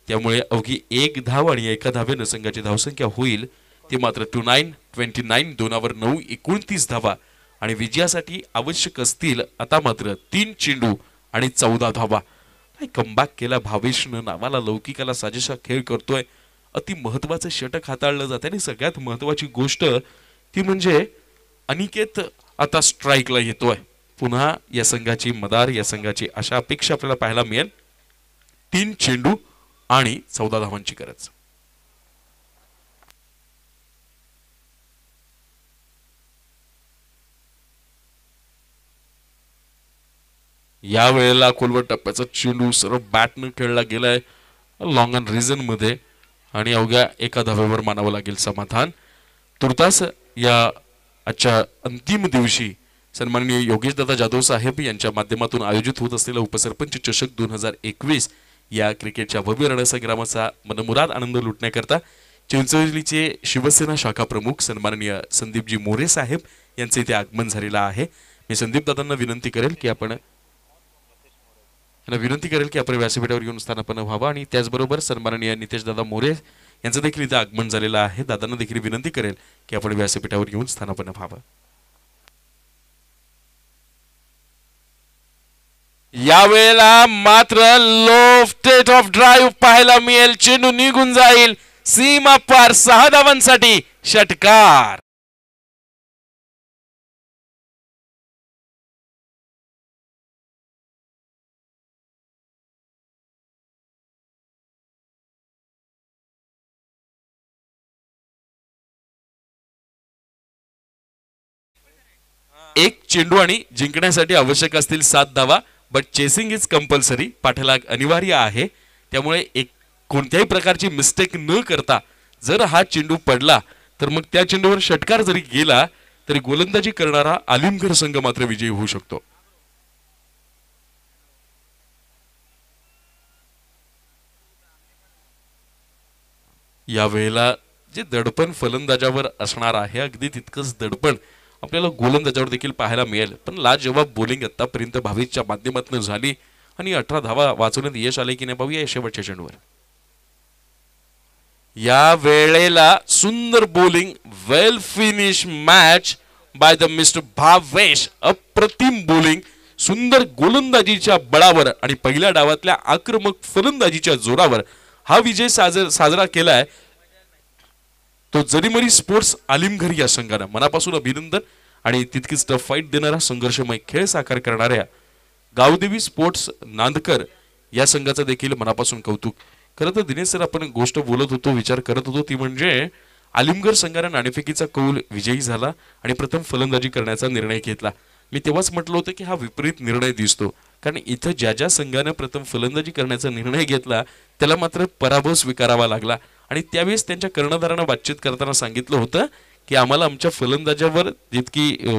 त्यामुळे अवघी एक धाव आणि एका धावेनं संघाची धावसंख्या होईल ती मात्र टू नाईन ट्वेंटी नाईन दोनावर नऊ एकोणतीस धावा आणि विजयासाठी आवश्यक असतील आता मात्र तीन चेंडू आणि चौदा धावा कमबॅक केला भावेशनं नावाला लौकिकाला साजेशा खेळ करतोय अति महत्वाचं षटक हाताळलं जात आणि सगळ्यात महत्वाची गोष्ट ती म्हणजे अनिकेत आता स्ट्राईकला येतोय पुन्हा या संघाची मदार या संघाची अशा अपेक्षा आपल्याला पाहायला मिळेल तीन चेंडू आणि चौदा धावांची गरज या वेळेला कोलवट टप्प्याचा चेंडू सर्व बॅटनं खेळला गेलाय लॉंग अँड रिझन मध्ये आणि अवघ्या एका धाव्यावर मानावं लागेल समाधान तुर्तास या आजच्या अंतिम दिवशी सन्माननीय दादा जाधव साहेब यांच्या माध्यमातून आयोजित होत असलेला उपसरपंच चषक दोन हजार एकवीस या क्रिकेटच्या भव्य रणसंग्रामाचा मनमुराद आनंद लुटण्याकरता चिंचवलीचे शिवसेना शाखा प्रमुख सन्माननीय संदीपजी मोरे साहेब यांचे इथे आगमन झालेलं आहे मी संदीप दादांना विनंती करेल की आपण यांना विनंती करेल की आपण व्यासपीठावर येऊन स्थानापन व्हावं आणि त्याचबरोबर सन्माननीय नितेश दादा मोरे यांचं देखील इथं आगमन झालेलं आहे दादांना देखील विनंती करेल की आपण व्यासपीठावर येऊन स्थानापन व्हावं यावेळेला मात्र लो स्टेट ऑफ ड्राईव्ह पाहायला मिळेल चेंडू निघून जाईल सीमा पार सहा धावांसाठी षटकार एक चेंडू आणि जिंकण्यासाठी आवश्यक असतील सात धावा बट चेसिंग इज कंपल्सरी पाठलाग अनिवार्य आहे त्यामुळे एक कोणत्याही प्रकारची मिस्टेक न करता जर हा चेंडू पडला तर मग त्या चेंडूवर षटकार जरी गेला तरी गोलंदाजी करणारा आलिमघर संघ मात्र विजयी होऊ शकतो या वेळेला जे दडपण फलंदाजावर असणार आहे अगदी तितकंच दडपण आपल्याला गोलंदाजावर देखील पाहायला मिळेल पण लाजवाब बॉलिंग आतापर्यंत भावीच्या माध्यमातून झाली आणि अठरा धावा वाचवण्यात यश आले की नाही पाहूया शेवटच्या चेंडूवर या वेळेला सुंदर bowling well finish match by the mister Bhavesh अप्रतिम बोलिंग सुंदर गोलंदाजीच्या बळावर आणि पहिल्या डावातल्या आक्रमक फलंदाजीच्या जोरावर हा विजय साजर साजरा केलाय तो जरीमरी स्पोर्ट्स आलिमघर या संघानं मनापासून अभिनंदन आणि तितकीच टफ फाईट देणारा संघर्षमय खेळ साकार करणाऱ्या गावदेवी स्पोर्ट्स नांदकर या संघाचं देखील मनापासून कौतुक खरं तर दिनेश सर आपण गोष्ट बोलत होतो विचार करत होतो ती म्हणजे आलिमगर संघानं नाणेफेकीचा कौल विजयी झाला आणि प्रथम फलंदाजी करण्याचा निर्णय घेतला मी तेव्हाच म्हटलं होतं की हा विपरीत निर्णय दिसतो कारण इथं ज्या ज्या संघानं प्रथम फलंदाजी करण्याचा निर्णय घेतला त्याला मात्र पराभव स्वीकारावा लागला आणि त्यावेळेस त्यांच्या कर्णधारांना बातचीत करताना सांगितलं होतं की आम्हाला आमच्या फलंदाजावर जितकी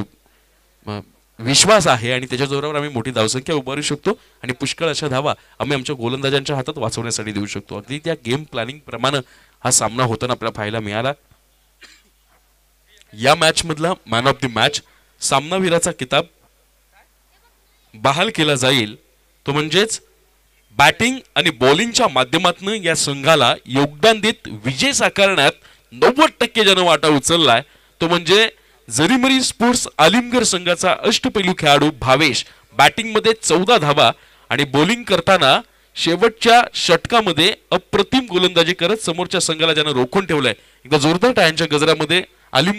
विश्वास आहे आणि त्याच्या जोरावर आम्ही मोठी धावसंख्या उभारू शकतो आणि पुष्कळ अशा धावा आम्ही आमच्या गोलंदाजांच्या हातात वाचवण्यासाठी देऊ शकतो अगदी त्या गेम प्लॅनिंग प्रमाणे हा सामना होताना आपल्याला पाहायला मिळाला या मॅच मधला मॅन ऑफ द मॅच सामनावीराचा किताब बहाल केला जाईल तो म्हणजेच बॅटिंग आणि बॉलिंगच्या माध्यमातून या संघाला योगदान देत विजय साकारण्यात नव्वद टक्के ज्यानं वाटा उचललाय तो म्हणजे जरीमरी स्पोर्ट्स आलिमगर संघाचा अष्टपैलू खेळाडू भावेश बॅटिंगमध्ये चौदा धावा आणि बॉलिंग करताना शेवटच्या षटकामध्ये अप्रतिम गोलंदाजी करत समोरच्या संघाला ज्यानं रोखून ठेवलंय एकदा जोरदार टायांच्या गजरामध्ये आलिम